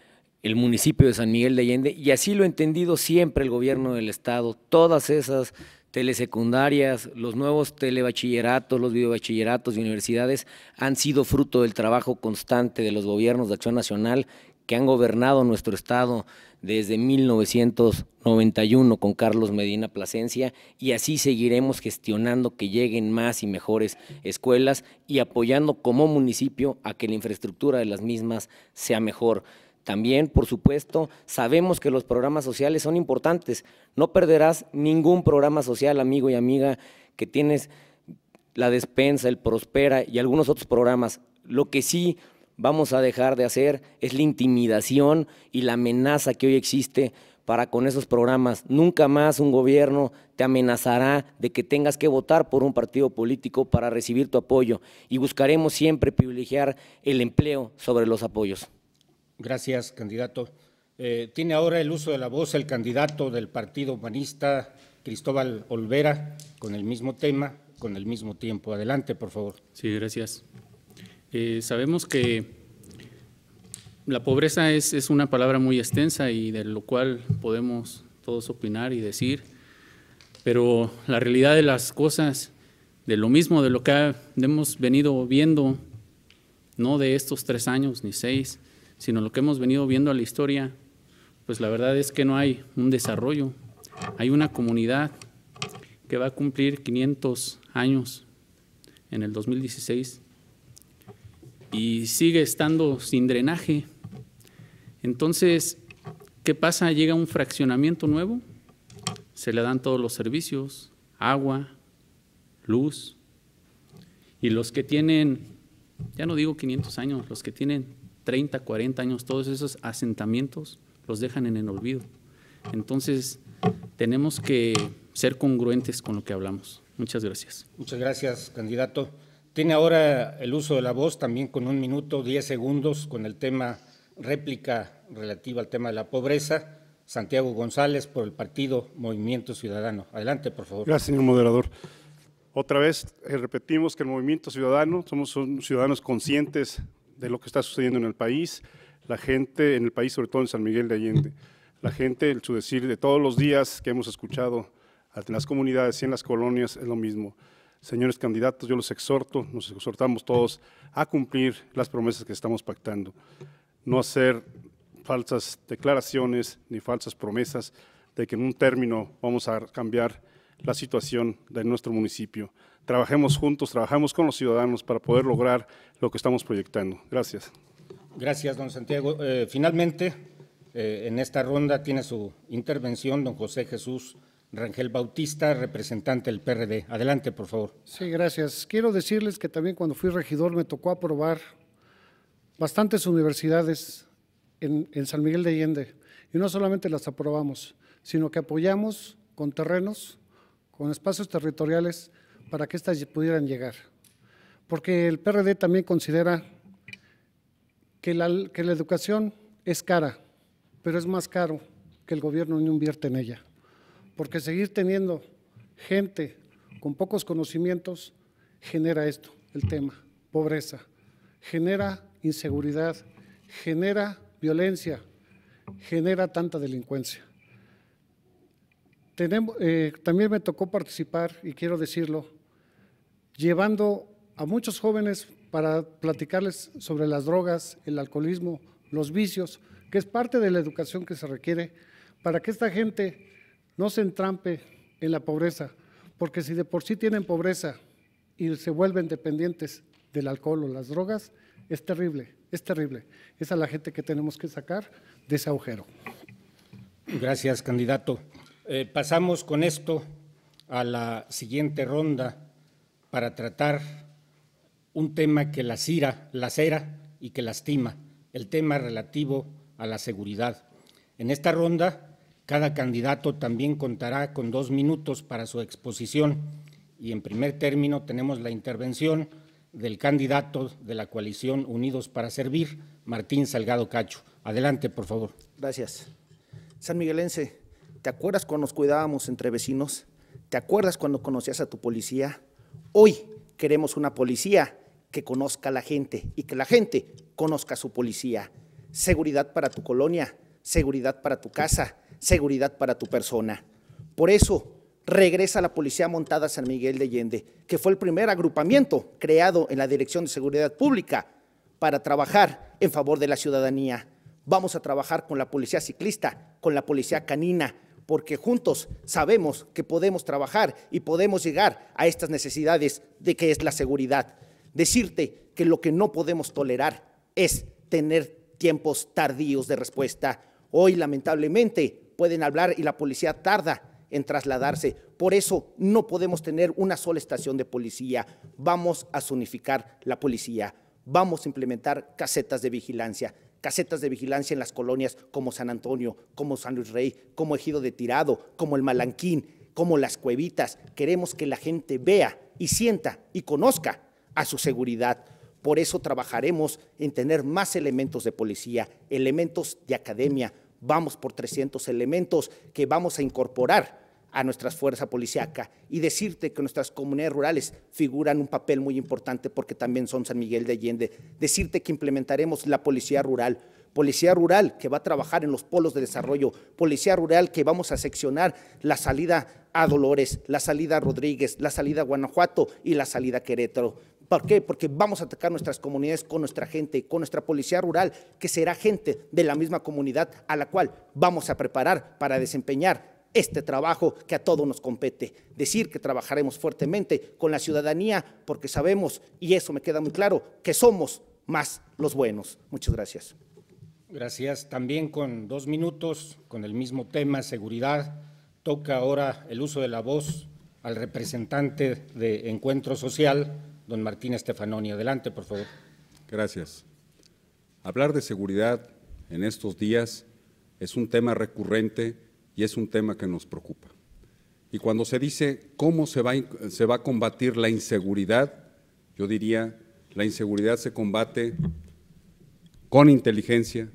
el municipio de San Miguel de Allende y así lo ha entendido siempre el gobierno del Estado. Todas esas telesecundarias, los nuevos telebachilleratos, los videobachilleratos y universidades han sido fruto del trabajo constante de los gobiernos de Acción Nacional que han gobernado nuestro estado desde 1991 con Carlos Medina Plasencia y así seguiremos gestionando que lleguen más y mejores escuelas y apoyando como municipio a que la infraestructura de las mismas sea mejor. También, por supuesto, sabemos que los programas sociales son importantes. No perderás ningún programa social, amigo y amiga, que tienes la despensa, el Prospera y algunos otros programas. Lo que sí vamos a dejar de hacer es la intimidación y la amenaza que hoy existe para con esos programas. Nunca más un gobierno te amenazará de que tengas que votar por un partido político para recibir tu apoyo y buscaremos siempre privilegiar el empleo sobre los apoyos. Gracias, candidato. Eh, tiene ahora el uso de la voz el candidato del Partido Humanista, Cristóbal Olvera, con el mismo tema, con el mismo tiempo. Adelante, por favor. Sí, gracias. Eh, sabemos que la pobreza es, una palabra muy extensa y de lo cual podemos todos opinar y decir, pero la realidad de las cosas, de lo mismo, de lo que hemos venido viendo, no de estos tres años ni seis, sino lo que hemos venido viendo a la historia, pues la verdad es que no hay un desarrollo. Hay una comunidad que va a cumplir 500 años en el 2016 y sigue estando sin drenaje. Entonces, ¿qué pasa? Llega un fraccionamiento nuevo, se le dan todos los servicios, agua, luz, y los que tienen, ya no digo 500 años, los que tienen 30, 40 años, todos esos asentamientos los dejan en el olvido. Entonces, tenemos que ser congruentes con lo que hablamos. Muchas gracias. Muchas gracias, candidato. Tiene ahora el uso de la voz también con un minuto, 10 segundos, con el tema réplica relativa al tema de la pobreza. Santiago González por el partido Movimiento Ciudadano. Adelante, por favor. Gracias, señor moderador. Otra vez eh, repetimos que el Movimiento Ciudadano somos ciudadanos conscientes de lo que está sucediendo en el país, la gente en el país, sobre todo en San Miguel de Allende. La gente, el su decir de todos los días que hemos escuchado en las comunidades y en las colonias es lo mismo. Señores candidatos, yo los exhorto, nos exhortamos todos a cumplir las promesas que estamos pactando. No hacer falsas declaraciones ni falsas promesas de que en un término vamos a cambiar la situación de nuestro municipio trabajemos juntos, trabajamos con los ciudadanos para poder lograr lo que estamos proyectando. Gracias. Gracias, don Santiago. Eh, finalmente, eh, en esta ronda tiene su intervención don José Jesús Rangel Bautista, representante del PRD. Adelante, por favor. Sí, gracias. Quiero decirles que también cuando fui regidor me tocó aprobar bastantes universidades en, en San Miguel de Allende. Y no solamente las aprobamos, sino que apoyamos con terrenos, con espacios territoriales, para que estas pudieran llegar. Porque el PRD también considera que la, que la educación es cara, pero es más caro que el gobierno no invierte en ella. Porque seguir teniendo gente con pocos conocimientos genera esto, el tema, pobreza, genera inseguridad, genera violencia, genera tanta delincuencia. Tenemos, eh, también me tocó participar, y quiero decirlo, llevando a muchos jóvenes para platicarles sobre las drogas, el alcoholismo, los vicios, que es parte de la educación que se requiere para que esta gente no se entrampe en la pobreza, porque si de por sí tienen pobreza y se vuelven dependientes del alcohol o las drogas, es terrible, es terrible. Es a la gente que tenemos que sacar de ese agujero. Gracias, candidato. Eh, pasamos con esto a la siguiente ronda para tratar un tema que la cera y que lastima, el tema relativo a la seguridad. En esta ronda, cada candidato también contará con dos minutos para su exposición y en primer término tenemos la intervención del candidato de la coalición Unidos para Servir, Martín Salgado Cacho. Adelante, por favor. Gracias. San Miguelense, ¿te acuerdas cuando nos cuidábamos entre vecinos? ¿Te acuerdas cuando conocías a tu policía? Hoy queremos una policía que conozca a la gente y que la gente conozca a su policía. Seguridad para tu colonia, seguridad para tu casa, seguridad para tu persona. Por eso regresa la Policía Montada San Miguel de Allende, que fue el primer agrupamiento creado en la Dirección de Seguridad Pública para trabajar en favor de la ciudadanía. Vamos a trabajar con la policía ciclista, con la policía canina, porque juntos sabemos que podemos trabajar y podemos llegar a estas necesidades de que es la seguridad. Decirte que lo que no podemos tolerar es tener tiempos tardíos de respuesta. Hoy, lamentablemente, pueden hablar y la policía tarda en trasladarse. Por eso no podemos tener una sola estación de policía. Vamos a zonificar la policía. Vamos a implementar casetas de vigilancia casetas de vigilancia en las colonias como San Antonio, como San Luis Rey, como Ejido de Tirado, como el Malanquín, como las cuevitas. Queremos que la gente vea y sienta y conozca a su seguridad. Por eso trabajaremos en tener más elementos de policía, elementos de academia. Vamos por 300 elementos que vamos a incorporar a nuestras fuerzas policíacas y decirte que nuestras comunidades rurales figuran un papel muy importante porque también son San Miguel de Allende. Decirte que implementaremos la policía rural, policía rural que va a trabajar en los polos de desarrollo, policía rural que vamos a seccionar la salida a Dolores, la salida a Rodríguez, la salida a Guanajuato y la salida a Querétaro. ¿Por qué? Porque vamos a atacar nuestras comunidades con nuestra gente, con nuestra policía rural, que será gente de la misma comunidad a la cual vamos a preparar para desempeñar este trabajo que a todos nos compete. Decir que trabajaremos fuertemente con la ciudadanía porque sabemos, y eso me queda muy claro, que somos más los buenos. Muchas gracias. Gracias. También con dos minutos, con el mismo tema, seguridad, toca ahora el uso de la voz al representante de Encuentro Social, don Martín Estefanoni. Adelante, por favor. Gracias. Hablar de seguridad en estos días es un tema recurrente y es un tema que nos preocupa. Y cuando se dice cómo se va, se va a combatir la inseguridad, yo diría, la inseguridad se combate con inteligencia,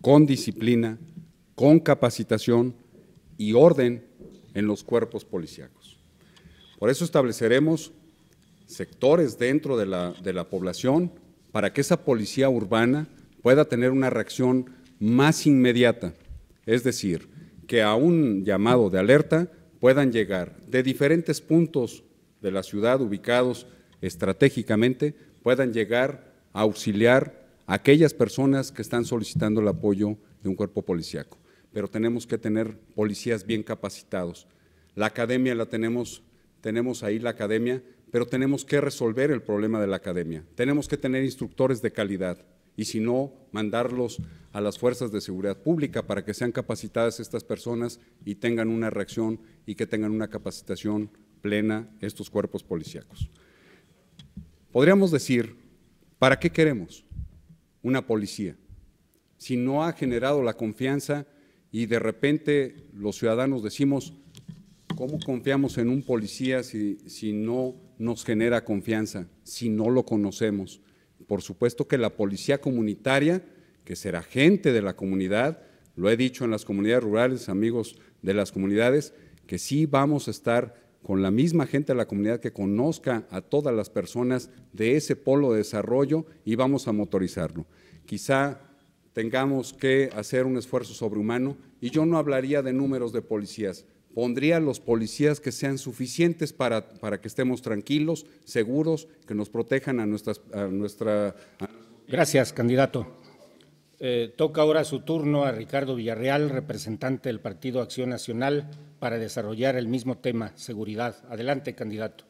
con disciplina, con capacitación y orden en los cuerpos policíacos. Por eso estableceremos sectores dentro de la, de la población para que esa policía urbana pueda tener una reacción más inmediata, es decir, que a un llamado de alerta puedan llegar de diferentes puntos de la ciudad ubicados estratégicamente, puedan llegar a auxiliar a aquellas personas que están solicitando el apoyo de un cuerpo policíaco. Pero tenemos que tener policías bien capacitados. La academia la tenemos, tenemos ahí la academia, pero tenemos que resolver el problema de la academia. Tenemos que tener instructores de calidad y si no, mandarlos a las fuerzas de seguridad pública para que sean capacitadas estas personas y tengan una reacción y que tengan una capacitación plena estos cuerpos policíacos. Podríamos decir, ¿para qué queremos una policía? Si no ha generado la confianza y de repente los ciudadanos decimos, ¿cómo confiamos en un policía si, si no nos genera confianza, si no lo conocemos? por supuesto que la policía comunitaria, que será gente de la comunidad, lo he dicho en las comunidades rurales, amigos de las comunidades, que sí vamos a estar con la misma gente de la comunidad que conozca a todas las personas de ese polo de desarrollo y vamos a motorizarlo. Quizá tengamos que hacer un esfuerzo sobrehumano y yo no hablaría de números de policías, pondría los policías que sean suficientes para, que estemos tranquilos, seguros, que nos protejan a, nuestras, nuestra… Gracias, candidato. Eh, toca ahora su turno a Ricardo Villarreal, representante del Partido Acción Nacional, para desarrollar el mismo tema, seguridad. Adelante, candidato.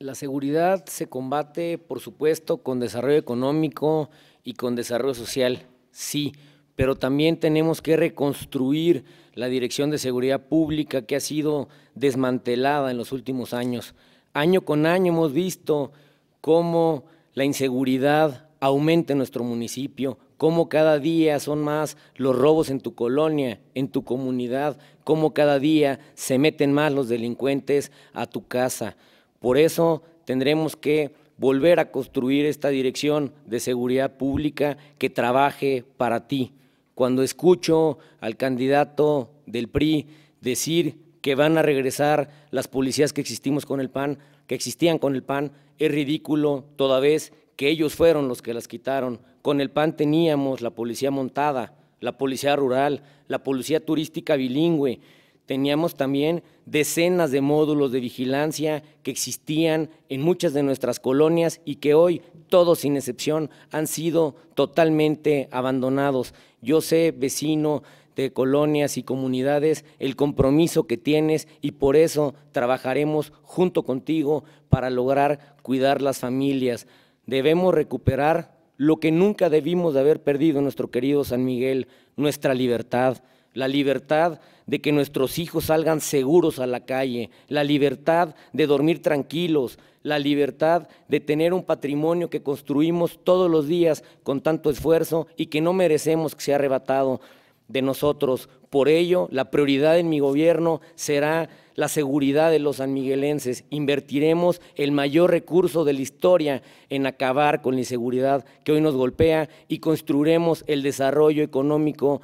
La seguridad se combate, por supuesto, con desarrollo económico y con desarrollo social, sí, pero también tenemos que reconstruir la Dirección de Seguridad Pública que ha sido desmantelada en los últimos años. Año con año hemos visto cómo la inseguridad aumenta en nuestro municipio, cómo cada día son más los robos en tu colonia, en tu comunidad, cómo cada día se meten más los delincuentes a tu casa. Por eso tendremos que volver a construir esta dirección de seguridad pública que trabaje para ti cuando escucho al candidato del PRI decir que van a regresar las policías que existimos con el PAN, que existían con el PAN, es ridículo toda vez que ellos fueron los que las quitaron. Con el PAN teníamos la policía montada, la policía rural, la policía turística bilingüe, teníamos también decenas de módulos de vigilancia que existían en muchas de nuestras colonias y que hoy, todos sin excepción, han sido totalmente abandonados. Yo sé, vecino de colonias y comunidades, el compromiso que tienes y por eso trabajaremos junto contigo para lograr cuidar las familias. Debemos recuperar lo que nunca debimos de haber perdido, nuestro querido San Miguel, nuestra libertad la libertad de que nuestros hijos salgan seguros a la calle, la libertad de dormir tranquilos, la libertad de tener un patrimonio que construimos todos los días con tanto esfuerzo y que no merecemos que sea arrebatado de nosotros. Por ello, la prioridad en mi gobierno será la seguridad de los sanmiguelenses. Invertiremos el mayor recurso de la historia en acabar con la inseguridad que hoy nos golpea y construiremos el desarrollo económico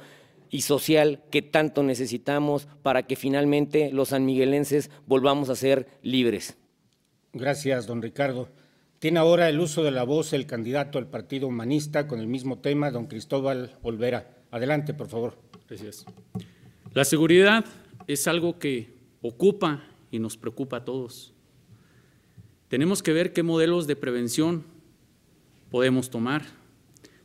y social que tanto necesitamos para que finalmente los sanmiguelenses volvamos a ser libres. Gracias, don Ricardo. Tiene ahora el uso de la voz el candidato al Partido Humanista con el mismo tema, don Cristóbal Olvera. Adelante, por favor. Gracias. La seguridad es algo que ocupa y nos preocupa a todos. Tenemos que ver qué modelos de prevención podemos tomar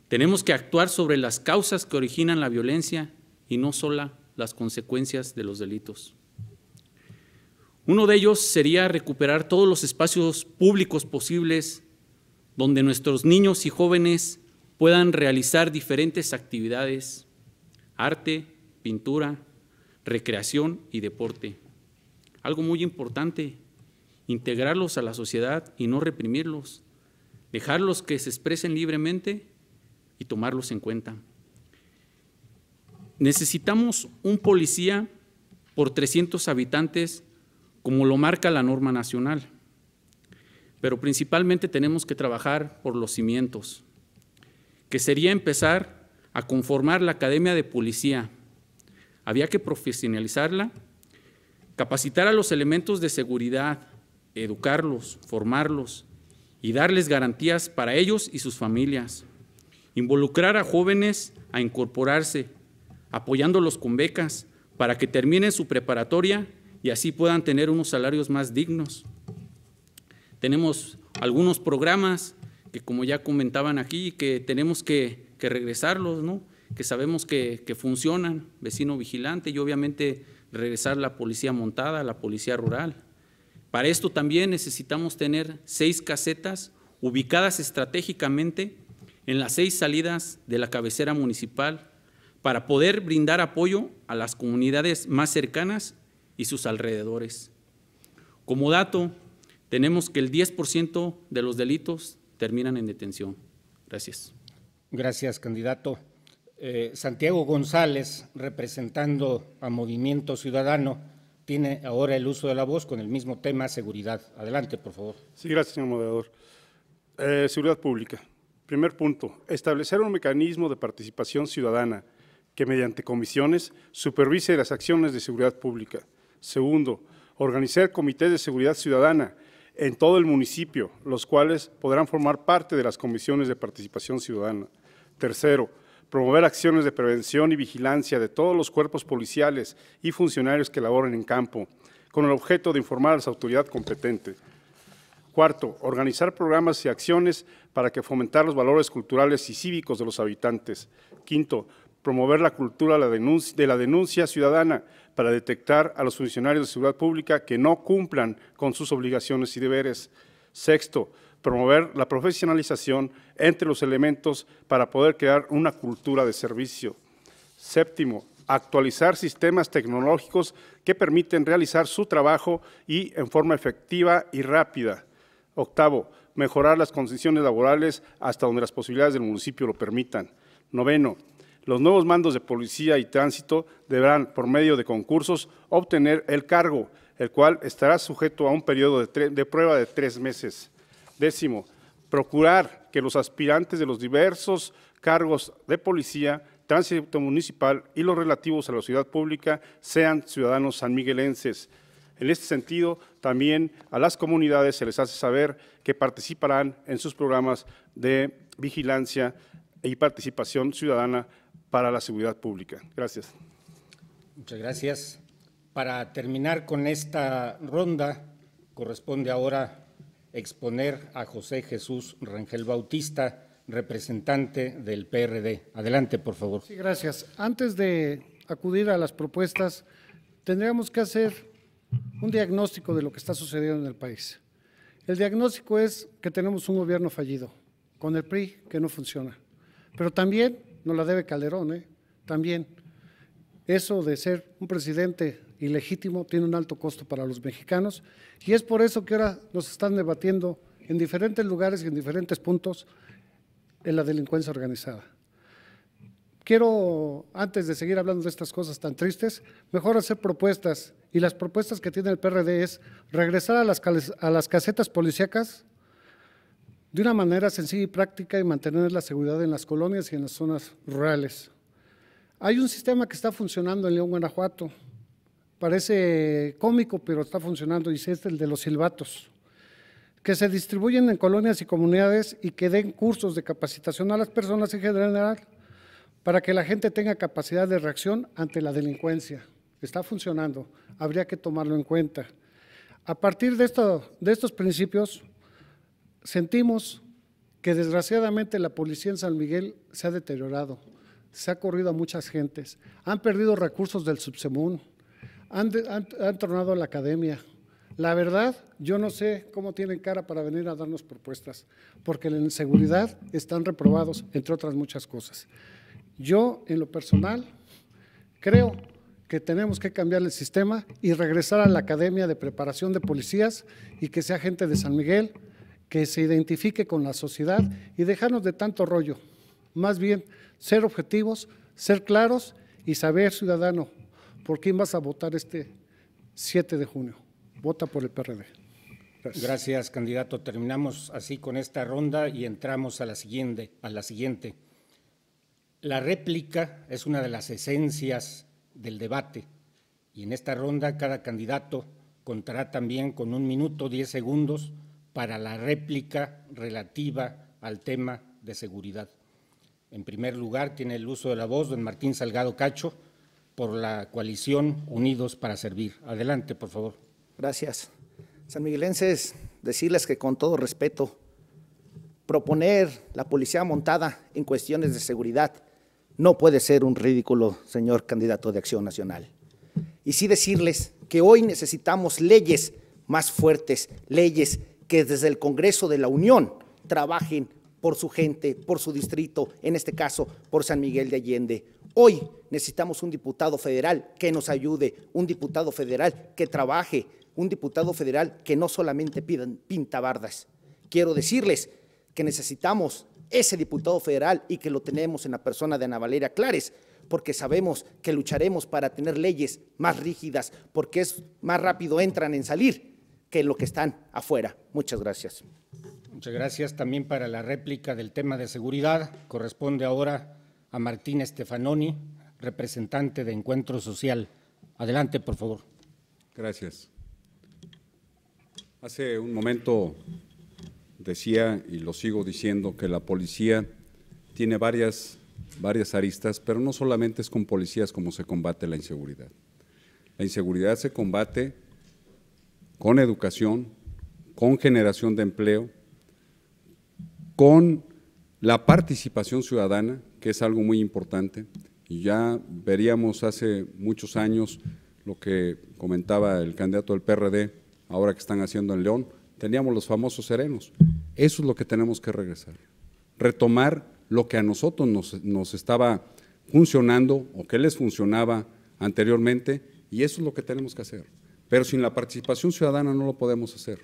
tenemos que actuar sobre las causas que originan la violencia y no solo las consecuencias de los delitos. Uno de ellos sería recuperar todos los espacios públicos posibles donde nuestros niños y jóvenes puedan realizar diferentes actividades, arte, pintura, recreación y deporte. Algo muy importante, integrarlos a la sociedad y no reprimirlos, dejarlos que se expresen libremente tomarlos en cuenta. Necesitamos un policía por 300 habitantes, como lo marca la norma nacional. Pero principalmente tenemos que trabajar por los cimientos, que sería empezar a conformar la Academia de Policía. Había que profesionalizarla, capacitar a los elementos de seguridad, educarlos, formarlos y darles garantías para ellos y sus familias. Involucrar a jóvenes a incorporarse, apoyándolos con becas para que terminen su preparatoria y así puedan tener unos salarios más dignos. Tenemos algunos programas que, como ya comentaban aquí, que tenemos que, regresarlos, ¿no? que sabemos que, que, funcionan, vecino vigilante y obviamente regresar la policía montada, la policía rural. Para esto también necesitamos tener seis casetas ubicadas estratégicamente en las seis salidas de la cabecera municipal para poder brindar apoyo a las comunidades más cercanas y sus alrededores. Como dato, tenemos que el 10% de los delitos terminan en detención. Gracias. Gracias, candidato. Eh, Santiago González, representando a Movimiento Ciudadano, tiene ahora el uso de la voz con el mismo tema, seguridad. Adelante, por favor. Sí, gracias, señor moderador. Eh, seguridad pública. Primer punto, establecer un mecanismo de participación ciudadana que mediante comisiones supervise las acciones de seguridad pública. Segundo, organizar comités de seguridad ciudadana en todo el municipio, los cuales podrán formar parte de las comisiones de participación ciudadana. Tercero, promover acciones de prevención y vigilancia de todos los cuerpos policiales y funcionarios que laboren en campo, con el objeto de informar a las autoridades competentes. Cuarto, organizar programas y acciones para que fomentar los valores culturales y cívicos de los habitantes. Quinto, promover la cultura de la denuncia ciudadana para detectar a los funcionarios de seguridad pública que no cumplan con sus obligaciones y deberes. Sexto, promover la profesionalización entre los elementos para poder crear una cultura de servicio. Séptimo, actualizar sistemas tecnológicos que permiten realizar su trabajo y en forma efectiva y rápida. Octavo, mejorar las condiciones laborales hasta donde las posibilidades del municipio lo permitan. Noveno, los nuevos mandos de policía y tránsito deberán, por medio de concursos, obtener el cargo, el cual estará sujeto a un periodo de, prueba de tres meses. Décimo, procurar que los aspirantes de los diversos cargos de policía, tránsito municipal y los relativos a la ciudad pública sean ciudadanos sanmiguelenses. En este sentido, también a las comunidades se les hace saber que participarán en sus programas de vigilancia y participación ciudadana para la seguridad pública. Gracias. Muchas gracias. Para terminar con esta ronda, corresponde ahora exponer a José Jesús Rangel Bautista, representante del PRD. Adelante, por favor. Sí, gracias. Antes de acudir a las propuestas, tendríamos que hacer un diagnóstico de lo que está sucediendo en el país. El diagnóstico es que tenemos un gobierno fallido, con el PRI que no funciona. Pero también nos la debe Calderón, ¿eh? también. Eso de ser un presidente ilegítimo tiene un alto costo para los mexicanos y es por eso que ahora nos están debatiendo en diferentes lugares y en diferentes puntos en la delincuencia organizada quiero, antes de seguir hablando de estas cosas tan tristes, mejor hacer propuestas. Y las propuestas que tiene el PRD es regresar a las, a las casetas policíacas de una manera sencilla y práctica y mantener la seguridad en las colonias y en las zonas rurales. Hay un sistema que está funcionando en León, Guanajuato. Parece cómico, pero está funcionando y es el de los silbatos que se distribuyen en colonias y comunidades y que den cursos de capacitación a las personas en general para que la gente tenga capacidad de reacción ante la delincuencia. Está funcionando, habría que tomarlo en cuenta. A partir de, esto, de estos principios, sentimos que desgraciadamente la policía en San Miguel se ha deteriorado, se ha corrido a muchas gentes, han perdido recursos del subsemún, han, tornado a la academia. La verdad, yo no sé cómo tienen cara para venir a darnos propuestas, porque en inseguridad están reprobados, entre otras muchas cosas. Yo, en lo personal, creo que tenemos que cambiar el sistema y regresar a la Academia de Preparación de Policías y que sea gente de San Miguel, que se identifique con la sociedad y dejarnos de tanto rollo. Más bien, ser objetivos, ser claros y saber, ciudadano, por quién vas a votar este 7 de junio. Vota por el PRD. Gracias. candidato. Terminamos así con esta ronda y entramos a la siguiente. A la siguiente. La réplica es una de las esencias del debate y en esta ronda cada candidato contará también con un minuto diez segundos para la réplica relativa al tema de seguridad. En primer lugar, tiene el uso de la voz don Martín Salgado Cacho por la coalición Unidos para Servir. Adelante, por favor. Gracias. San Miguelenses, decirles que con todo respeto, proponer la policía montada en cuestiones de seguridad no puede ser un ridículo, señor candidato de Acción Nacional. Y sí decirles que hoy necesitamos leyes más fuertes, leyes que desde el Congreso de la Unión trabajen por su gente, por su distrito, en este caso por San Miguel de Allende. Hoy necesitamos un diputado federal que nos ayude, un diputado federal que trabaje, un diputado federal que no solamente pidan pintabardas. Quiero decirles que necesitamos ese diputado federal y que lo tenemos en la persona de Ana Valeria Clares, porque sabemos que lucharemos para tener leyes más rígidas, porque es más rápido entran en salir que lo que están afuera. Muchas gracias. Muchas gracias también para la réplica del tema de seguridad. Corresponde ahora a Martín Estefanoni, representante de Encuentro Social. Adelante, por favor. Gracias. Hace un momento decía y lo sigo diciendo que la policía tiene varias, varias aristas, pero no solamente es con policías como se combate la inseguridad. La inseguridad se combate con educación, con generación de empleo, con la participación ciudadana, que es algo muy importante. Y ya veríamos hace muchos años lo que comentaba el candidato del PRD, ahora que están haciendo en León, teníamos los famosos serenos, eso es lo que tenemos que regresar. Retomar lo que a nosotros nos, estaba funcionando o que les funcionaba anteriormente y eso es lo que tenemos que hacer. Pero sin la participación ciudadana no lo podemos hacer.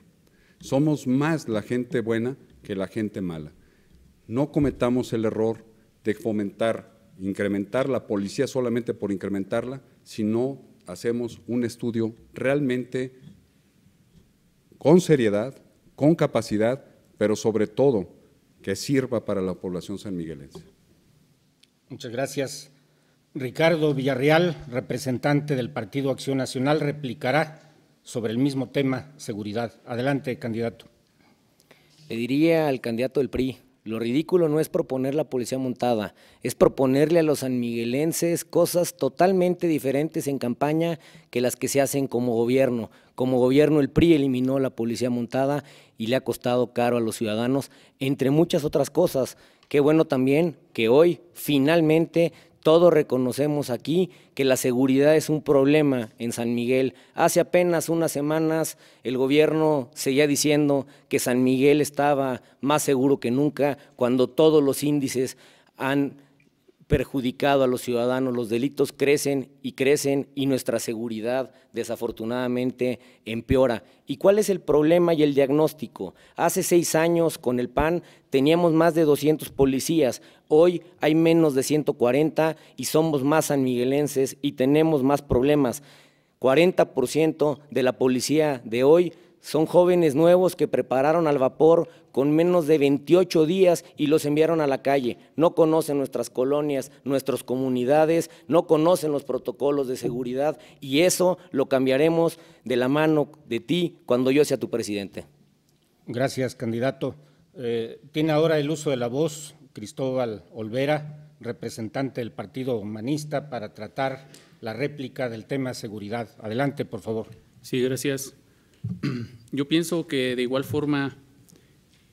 Somos más la gente buena que la gente mala. No cometamos el error de fomentar, incrementar la policía solamente por incrementarla, si no hacemos un estudio realmente con seriedad, con capacidad pero sobre todo que sirva para la población sanmiguelense. Muchas gracias. Ricardo Villarreal, representante del Partido Acción Nacional, replicará sobre el mismo tema, seguridad. Adelante, candidato. Le diría al candidato del PRI, lo ridículo no es proponer la policía montada, es proponerle a los sanmiguelenses cosas totalmente diferentes en campaña que las que se hacen como gobierno, como gobierno, el PRI eliminó la policía montada y le ha costado caro a los ciudadanos, entre muchas otras cosas. Qué bueno también que hoy finalmente todos reconocemos aquí que la seguridad es un problema en San Miguel. Hace apenas unas semanas el gobierno seguía diciendo que San Miguel estaba más seguro que nunca cuando todos los índices han perjudicado a los ciudadanos, los delitos crecen y crecen y nuestra seguridad desafortunadamente empeora. ¿Y cuál es el problema y el diagnóstico? Hace seis años con el PAN teníamos más de 200 policías, hoy hay menos de 140 y somos más sanmiguelenses y tenemos más problemas. 40% de la policía de hoy son jóvenes nuevos que prepararon al vapor con menos de 28 días y los enviaron a la calle. No conocen nuestras colonias, nuestras comunidades, no conocen los protocolos de seguridad y eso lo cambiaremos de la mano de ti cuando yo sea tu presidente. Gracias, candidato. Eh, tiene ahora el uso de la voz Cristóbal Olvera, representante del Partido Humanista, para tratar la réplica del tema seguridad. Adelante, por favor. Sí, gracias. Yo pienso que de igual forma,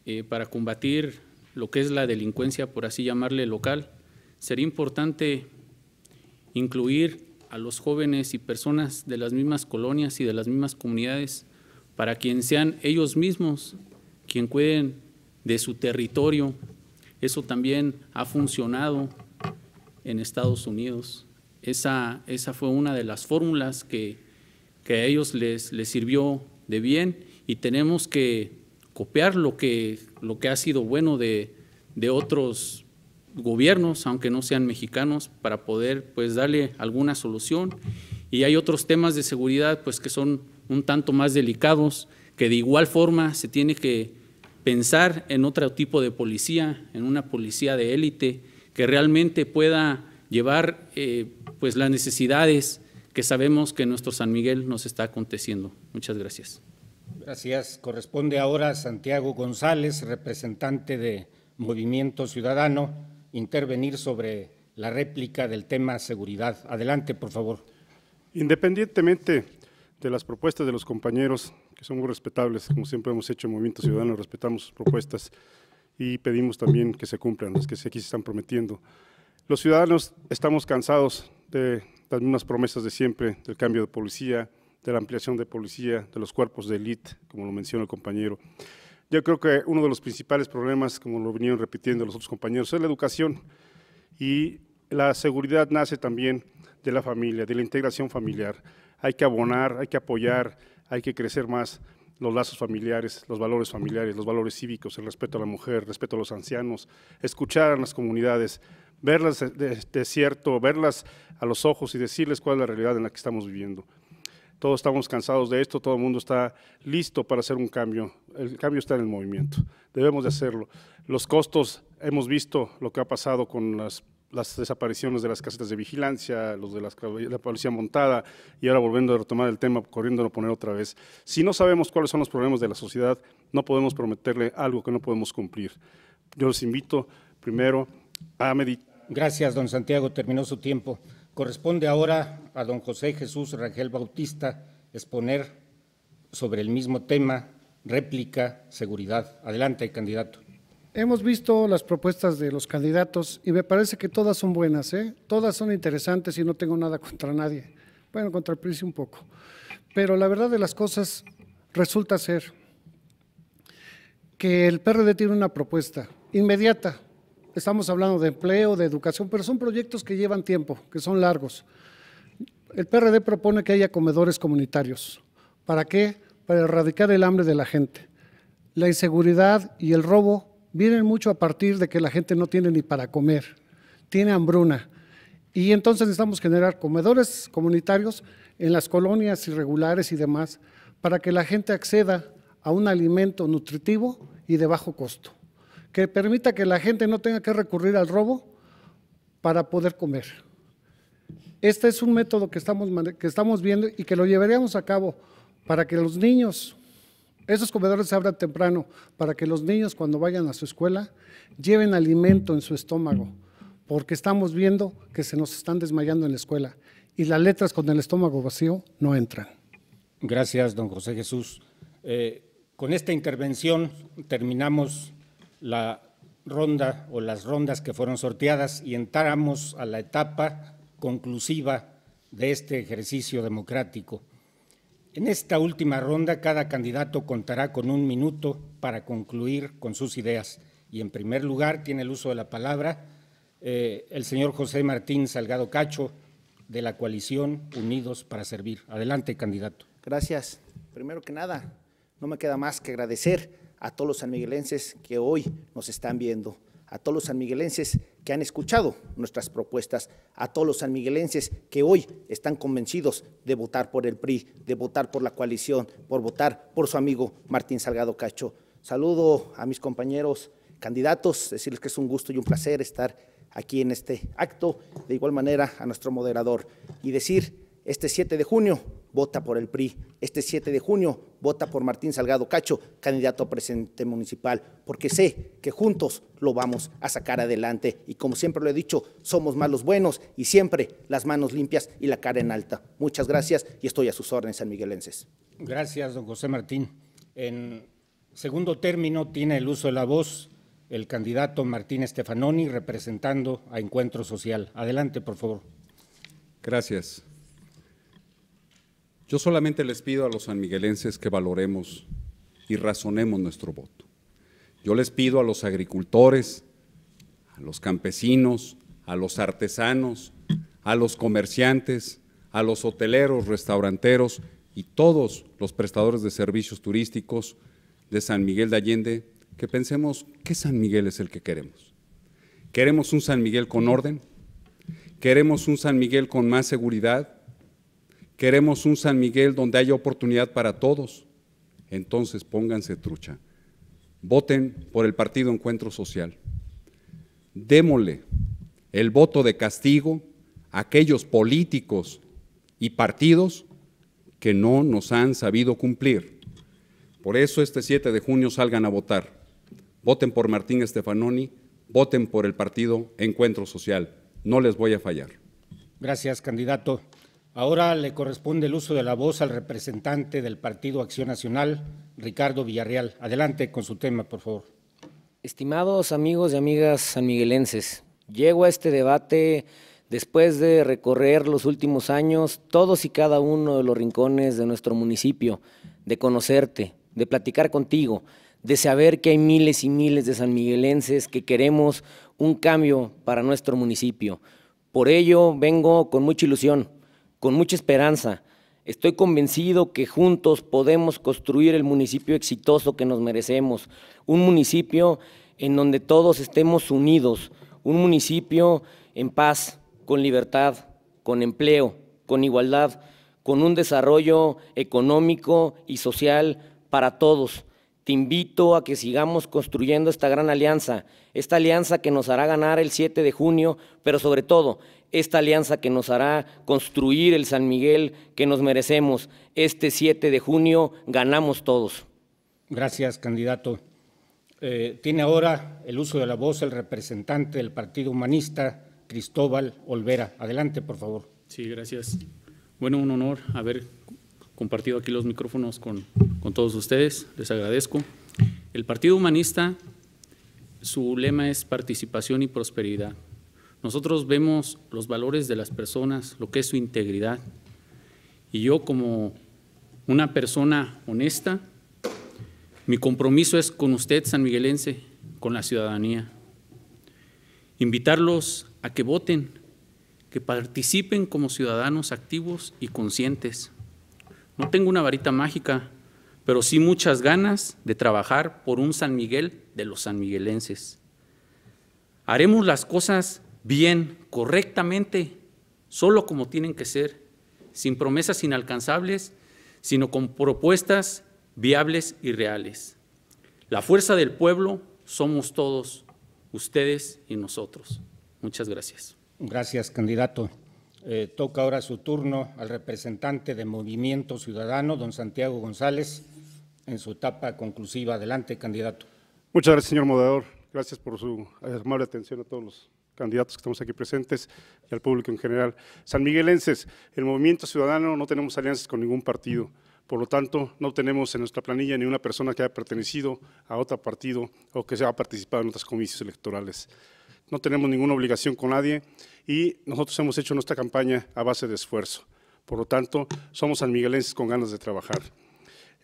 eh, para combatir lo que es la delincuencia, por así llamarle local, sería importante incluir a los jóvenes y personas de las mismas colonias y de las mismas comunidades para quien sean ellos mismos quien cuiden de su territorio. Eso también ha funcionado en Estados Unidos. Esa, fue una de las fórmulas que, a ellos les, les sirvió de bien y tenemos que copiar lo que, lo que ha sido bueno de, otros gobiernos, aunque no sean mexicanos, para poder pues darle alguna solución. Y hay otros temas de seguridad pues que son un tanto más delicados, que de igual forma se tiene que pensar en otro tipo de policía, en una policía de élite que realmente pueda llevar eh, pues las necesidades que sabemos que nuestro San Miguel nos está aconteciendo. Muchas gracias. Gracias. Corresponde ahora a Santiago González, representante de Movimiento Ciudadano, intervenir sobre la réplica del tema seguridad. Adelante, por favor. Independientemente de las propuestas de los compañeros, que son muy respetables, como siempre hemos hecho en Movimiento Ciudadano, respetamos sus propuestas y pedimos también que se cumplan las que aquí se están prometiendo. Los ciudadanos estamos cansados de las mismas promesas de siempre del cambio de policía, de la ampliación de policía, de los cuerpos de élite, como lo menciona el compañero. Yo creo que uno de los principales problemas, como lo vinieron repitiendo los otros compañeros, es la educación y la seguridad nace también de la familia, de la integración familiar. Hay que abonar, hay que apoyar, hay que crecer más los lazos familiares, los valores familiares, los valores cívicos, el respeto a la mujer, respeto a los ancianos, escuchar a las comunidades, verlas de, cierto, verlas a los ojos y decirles cuál es la realidad en la que estamos viviendo. Todos estamos cansados de esto, todo el mundo está listo para hacer un cambio. El cambio está en el movimiento, debemos de hacerlo. Los costos, hemos visto lo que ha pasado con las las desapariciones de las casetas de vigilancia, los de las, la policía montada, y ahora volviendo a retomar el tema, corriéndolo a poner otra vez. Si no sabemos cuáles son los problemas de la sociedad, no podemos prometerle algo que no podemos cumplir. Yo les invito primero a meditar. Gracias, don Santiago. Terminó su tiempo. Corresponde ahora a don José Jesús Rangel Bautista exponer sobre el mismo tema réplica, seguridad. Adelante, candidato. Hemos visto las propuestas de los candidatos y me parece que todas son buenas, ¿eh? todas son interesantes y no tengo nada contra nadie. Bueno, contra el PRI un poco. Pero la verdad de las cosas resulta ser que el PRD tiene una propuesta inmediata. Estamos hablando de empleo, de educación, pero son proyectos que llevan tiempo, que son largos. El PRD propone que haya comedores comunitarios. ¿Para qué? Para erradicar el hambre de la gente. La inseguridad y el robo vienen mucho a partir de que la gente no tiene ni para comer, tiene hambruna. Y entonces necesitamos generar comedores comunitarios en las colonias irregulares y demás para que la gente acceda a un alimento nutritivo y de bajo costo, que permita que la gente no tenga que recurrir al robo para poder comer. Este es un método que estamos, que estamos viendo y que lo llevaríamos a cabo para que los niños esos comedores se abran temprano para que los niños cuando vayan a su escuela lleven alimento en su estómago, porque estamos viendo que se nos están desmayando en la escuela y las letras con el estómago vacío no entran. Gracias, don José Jesús. Eh, con esta intervención terminamos la ronda o las rondas que fueron sorteadas y entramos a la etapa conclusiva de este ejercicio democrático. En esta última ronda, cada candidato contará con un minuto para concluir con sus ideas. Y en primer lugar, tiene el uso de la palabra eh, el señor José Martín Salgado Cacho, de la coalición Unidos para Servir. Adelante, candidato. Gracias. Primero que nada, no me queda más que agradecer a todos los sanmiguelenses que hoy nos están viendo a todos los sanmiguelenses que han escuchado nuestras propuestas, a todos los sanmiguelenses que hoy están convencidos de votar por el PRI, de votar por la coalición, por votar por su amigo Martín Salgado Cacho. Saludo a mis compañeros candidatos, decirles que es un gusto y un placer estar aquí en este acto, de igual manera a nuestro moderador, y decir, este 7 de junio vota por el PRI. Este 7 de junio, vota por Martín Salgado Cacho, candidato a presidente municipal, porque sé que juntos lo vamos a sacar adelante. Y como siempre lo he dicho, somos malos buenos y siempre las manos limpias y la cara en alta. Muchas gracias y estoy a sus órdenes, San Miguelenses Gracias, don José Martín. En segundo término tiene el uso de la voz el candidato Martín Estefanoni representando a Encuentro Social. Adelante, por favor. Gracias. Yo solamente les pido a los sanmiguelenses que valoremos y razonemos nuestro voto. Yo les pido a los agricultores, a los campesinos, a los artesanos, a los comerciantes, a los hoteleros, restauranteros y todos los prestadores de servicios turísticos de San Miguel de Allende que pensemos qué San Miguel es el que queremos. ¿Queremos un San Miguel con orden? ¿Queremos un San Miguel con más seguridad? Queremos un San Miguel donde haya oportunidad para todos. Entonces pónganse trucha. Voten por el Partido Encuentro Social. Démosle el voto de castigo a aquellos políticos y partidos que no nos han sabido cumplir. Por eso este 7 de junio salgan a votar. Voten por Martín Estefanoni, voten por el partido Encuentro Social. No les voy a fallar. Gracias, candidato. Ahora le corresponde el uso de la voz al representante del Partido Acción Nacional, Ricardo Villarreal. Adelante con su tema, por favor. Estimados amigos y amigas sanmiguelenses, llego a este debate después de recorrer los últimos años todos y cada uno de los rincones de nuestro municipio, de conocerte, de platicar contigo, de saber que hay miles y miles de sanmiguelenses que queremos un cambio para nuestro municipio. Por ello vengo con mucha ilusión con mucha esperanza. Estoy convencido que juntos podemos construir el municipio exitoso que nos merecemos, un municipio en donde todos estemos unidos, un municipio en paz, con libertad, con empleo, con igualdad, con un desarrollo económico y social para todos. Te invito a que sigamos construyendo esta gran alianza, esta alianza que nos hará ganar el 7 de junio, pero sobre todo esta alianza que nos hará construir el San Miguel que nos merecemos. Este 7 de junio ganamos todos. Gracias, candidato. Eh, tiene ahora el uso de la voz el representante del Partido Humanista, Cristóbal Olvera. Adelante, por favor. Sí, gracias. Bueno, un honor haber compartido aquí los micrófonos con todos ustedes. Les agradezco. El Partido Humanista, su lema es participación y prosperidad. Nosotros vemos los valores de las personas, lo que es su integridad. Y yo como una persona honesta, mi compromiso es con usted, San Miguelense, con la ciudadanía. Invitarlos a que voten, que participen como ciudadanos activos y conscientes. No tengo una varita mágica, pero sí muchas ganas de trabajar por un San Miguel de los San sanmiguelenses. Haremos las cosas bien, correctamente, solo como tienen que ser, sin promesas inalcanzables, sino con propuestas viables y reales. La fuerza del pueblo somos todos, ustedes y nosotros. Muchas gracias. Gracias, candidato. Eh, toca ahora su turno al representante de Movimiento Ciudadano, don Santiago González, en su etapa conclusiva. Adelante, candidato. Muchas gracias, señor moderador. Gracias por su amable atención a todos los candidatos que estamos aquí presentes y al público en general. San Miguelenses, el Movimiento Ciudadano no tenemos alianzas con ningún partido. Por lo tanto, no tenemos en nuestra planilla ni una persona que haya pertenecido a otro partido o que se haya participado en otras comicios electorales. No tenemos ninguna obligación con nadie y nosotros hemos hecho nuestra campaña a base de esfuerzo. Por lo tanto, somos sanmiguelenses con ganas de trabajar.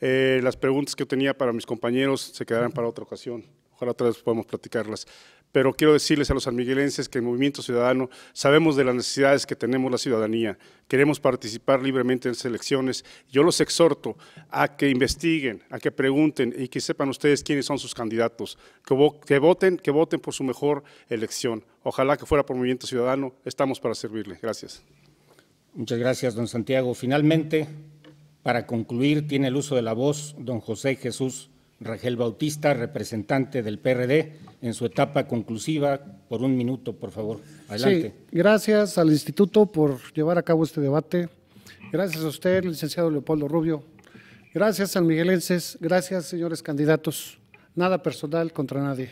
Eh, las preguntas que tenía para mis compañeros se quedarán para otra ocasión. Ojalá otra vez podamos platicarlas pero quiero decirles a los sanmiguelenses que en Movimiento Ciudadano sabemos de las necesidades que tenemos la ciudadanía, queremos participar libremente en las elecciones. Yo los exhorto a que investiguen, a que pregunten y que sepan ustedes quiénes son sus candidatos, que, que voten, que voten por su mejor elección. Ojalá que fuera por Movimiento Ciudadano, estamos para servirle. Gracias. Muchas gracias, don Santiago. Finalmente, para concluir, tiene el uso de la voz don José Jesús Rangel Bautista, representante del PRD, en su etapa conclusiva, por un minuto, por favor. Adelante. Sí, gracias al Instituto por llevar a cabo este debate. Gracias a usted, licenciado Leopoldo Rubio. Gracias, San Miguelenses. Gracias, señores candidatos. Nada personal contra nadie.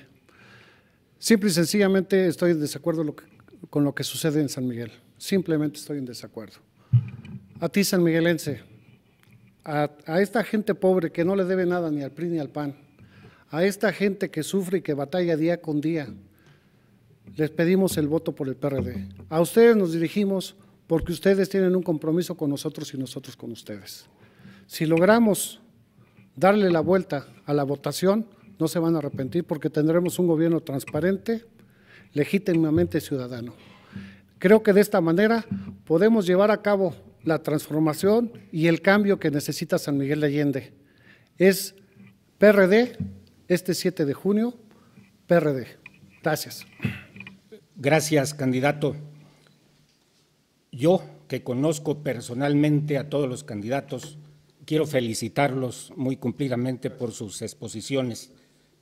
Simple y sencillamente estoy en desacuerdo con lo que sucede en San Miguel. Simplemente estoy en desacuerdo. A ti, San Miguelense, a, esta gente pobre que no le debe nada ni al PRI ni al PAN, a esta gente que sufre y que batalla día con día, les pedimos el voto por el PRD. A ustedes nos dirigimos porque ustedes tienen un compromiso con nosotros y nosotros con ustedes. Si logramos darle la vuelta a la votación, no se van a arrepentir porque tendremos un gobierno transparente, legítimamente ciudadano. Creo que de esta manera podemos llevar a cabo la transformación y el cambio que necesita San Miguel de Allende. Es PRD este 7 de junio, PRD. Gracias. Gracias, candidato. Yo, que conozco personalmente a todos los candidatos, quiero felicitarlos muy cumplidamente por sus exposiciones.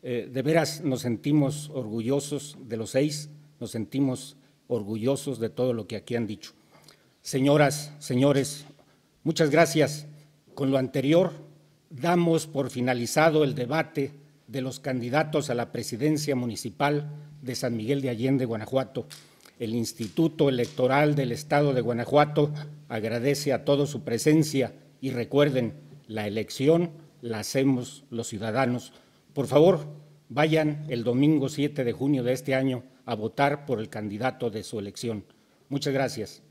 Eh, de veras nos sentimos orgullosos de los seis, nos sentimos orgullosos de todo lo que aquí han dicho. Señoras, señores, muchas gracias. Con lo anterior, damos por finalizado el debate de los candidatos a la presidencia municipal de San Miguel de Allende, Guanajuato. El Instituto Electoral del Estado de Guanajuato agradece a todos su presencia y recuerden, la elección la hacemos los ciudadanos. Por favor, vayan el domingo 7 de junio de este año a votar por el candidato de su elección. Muchas gracias.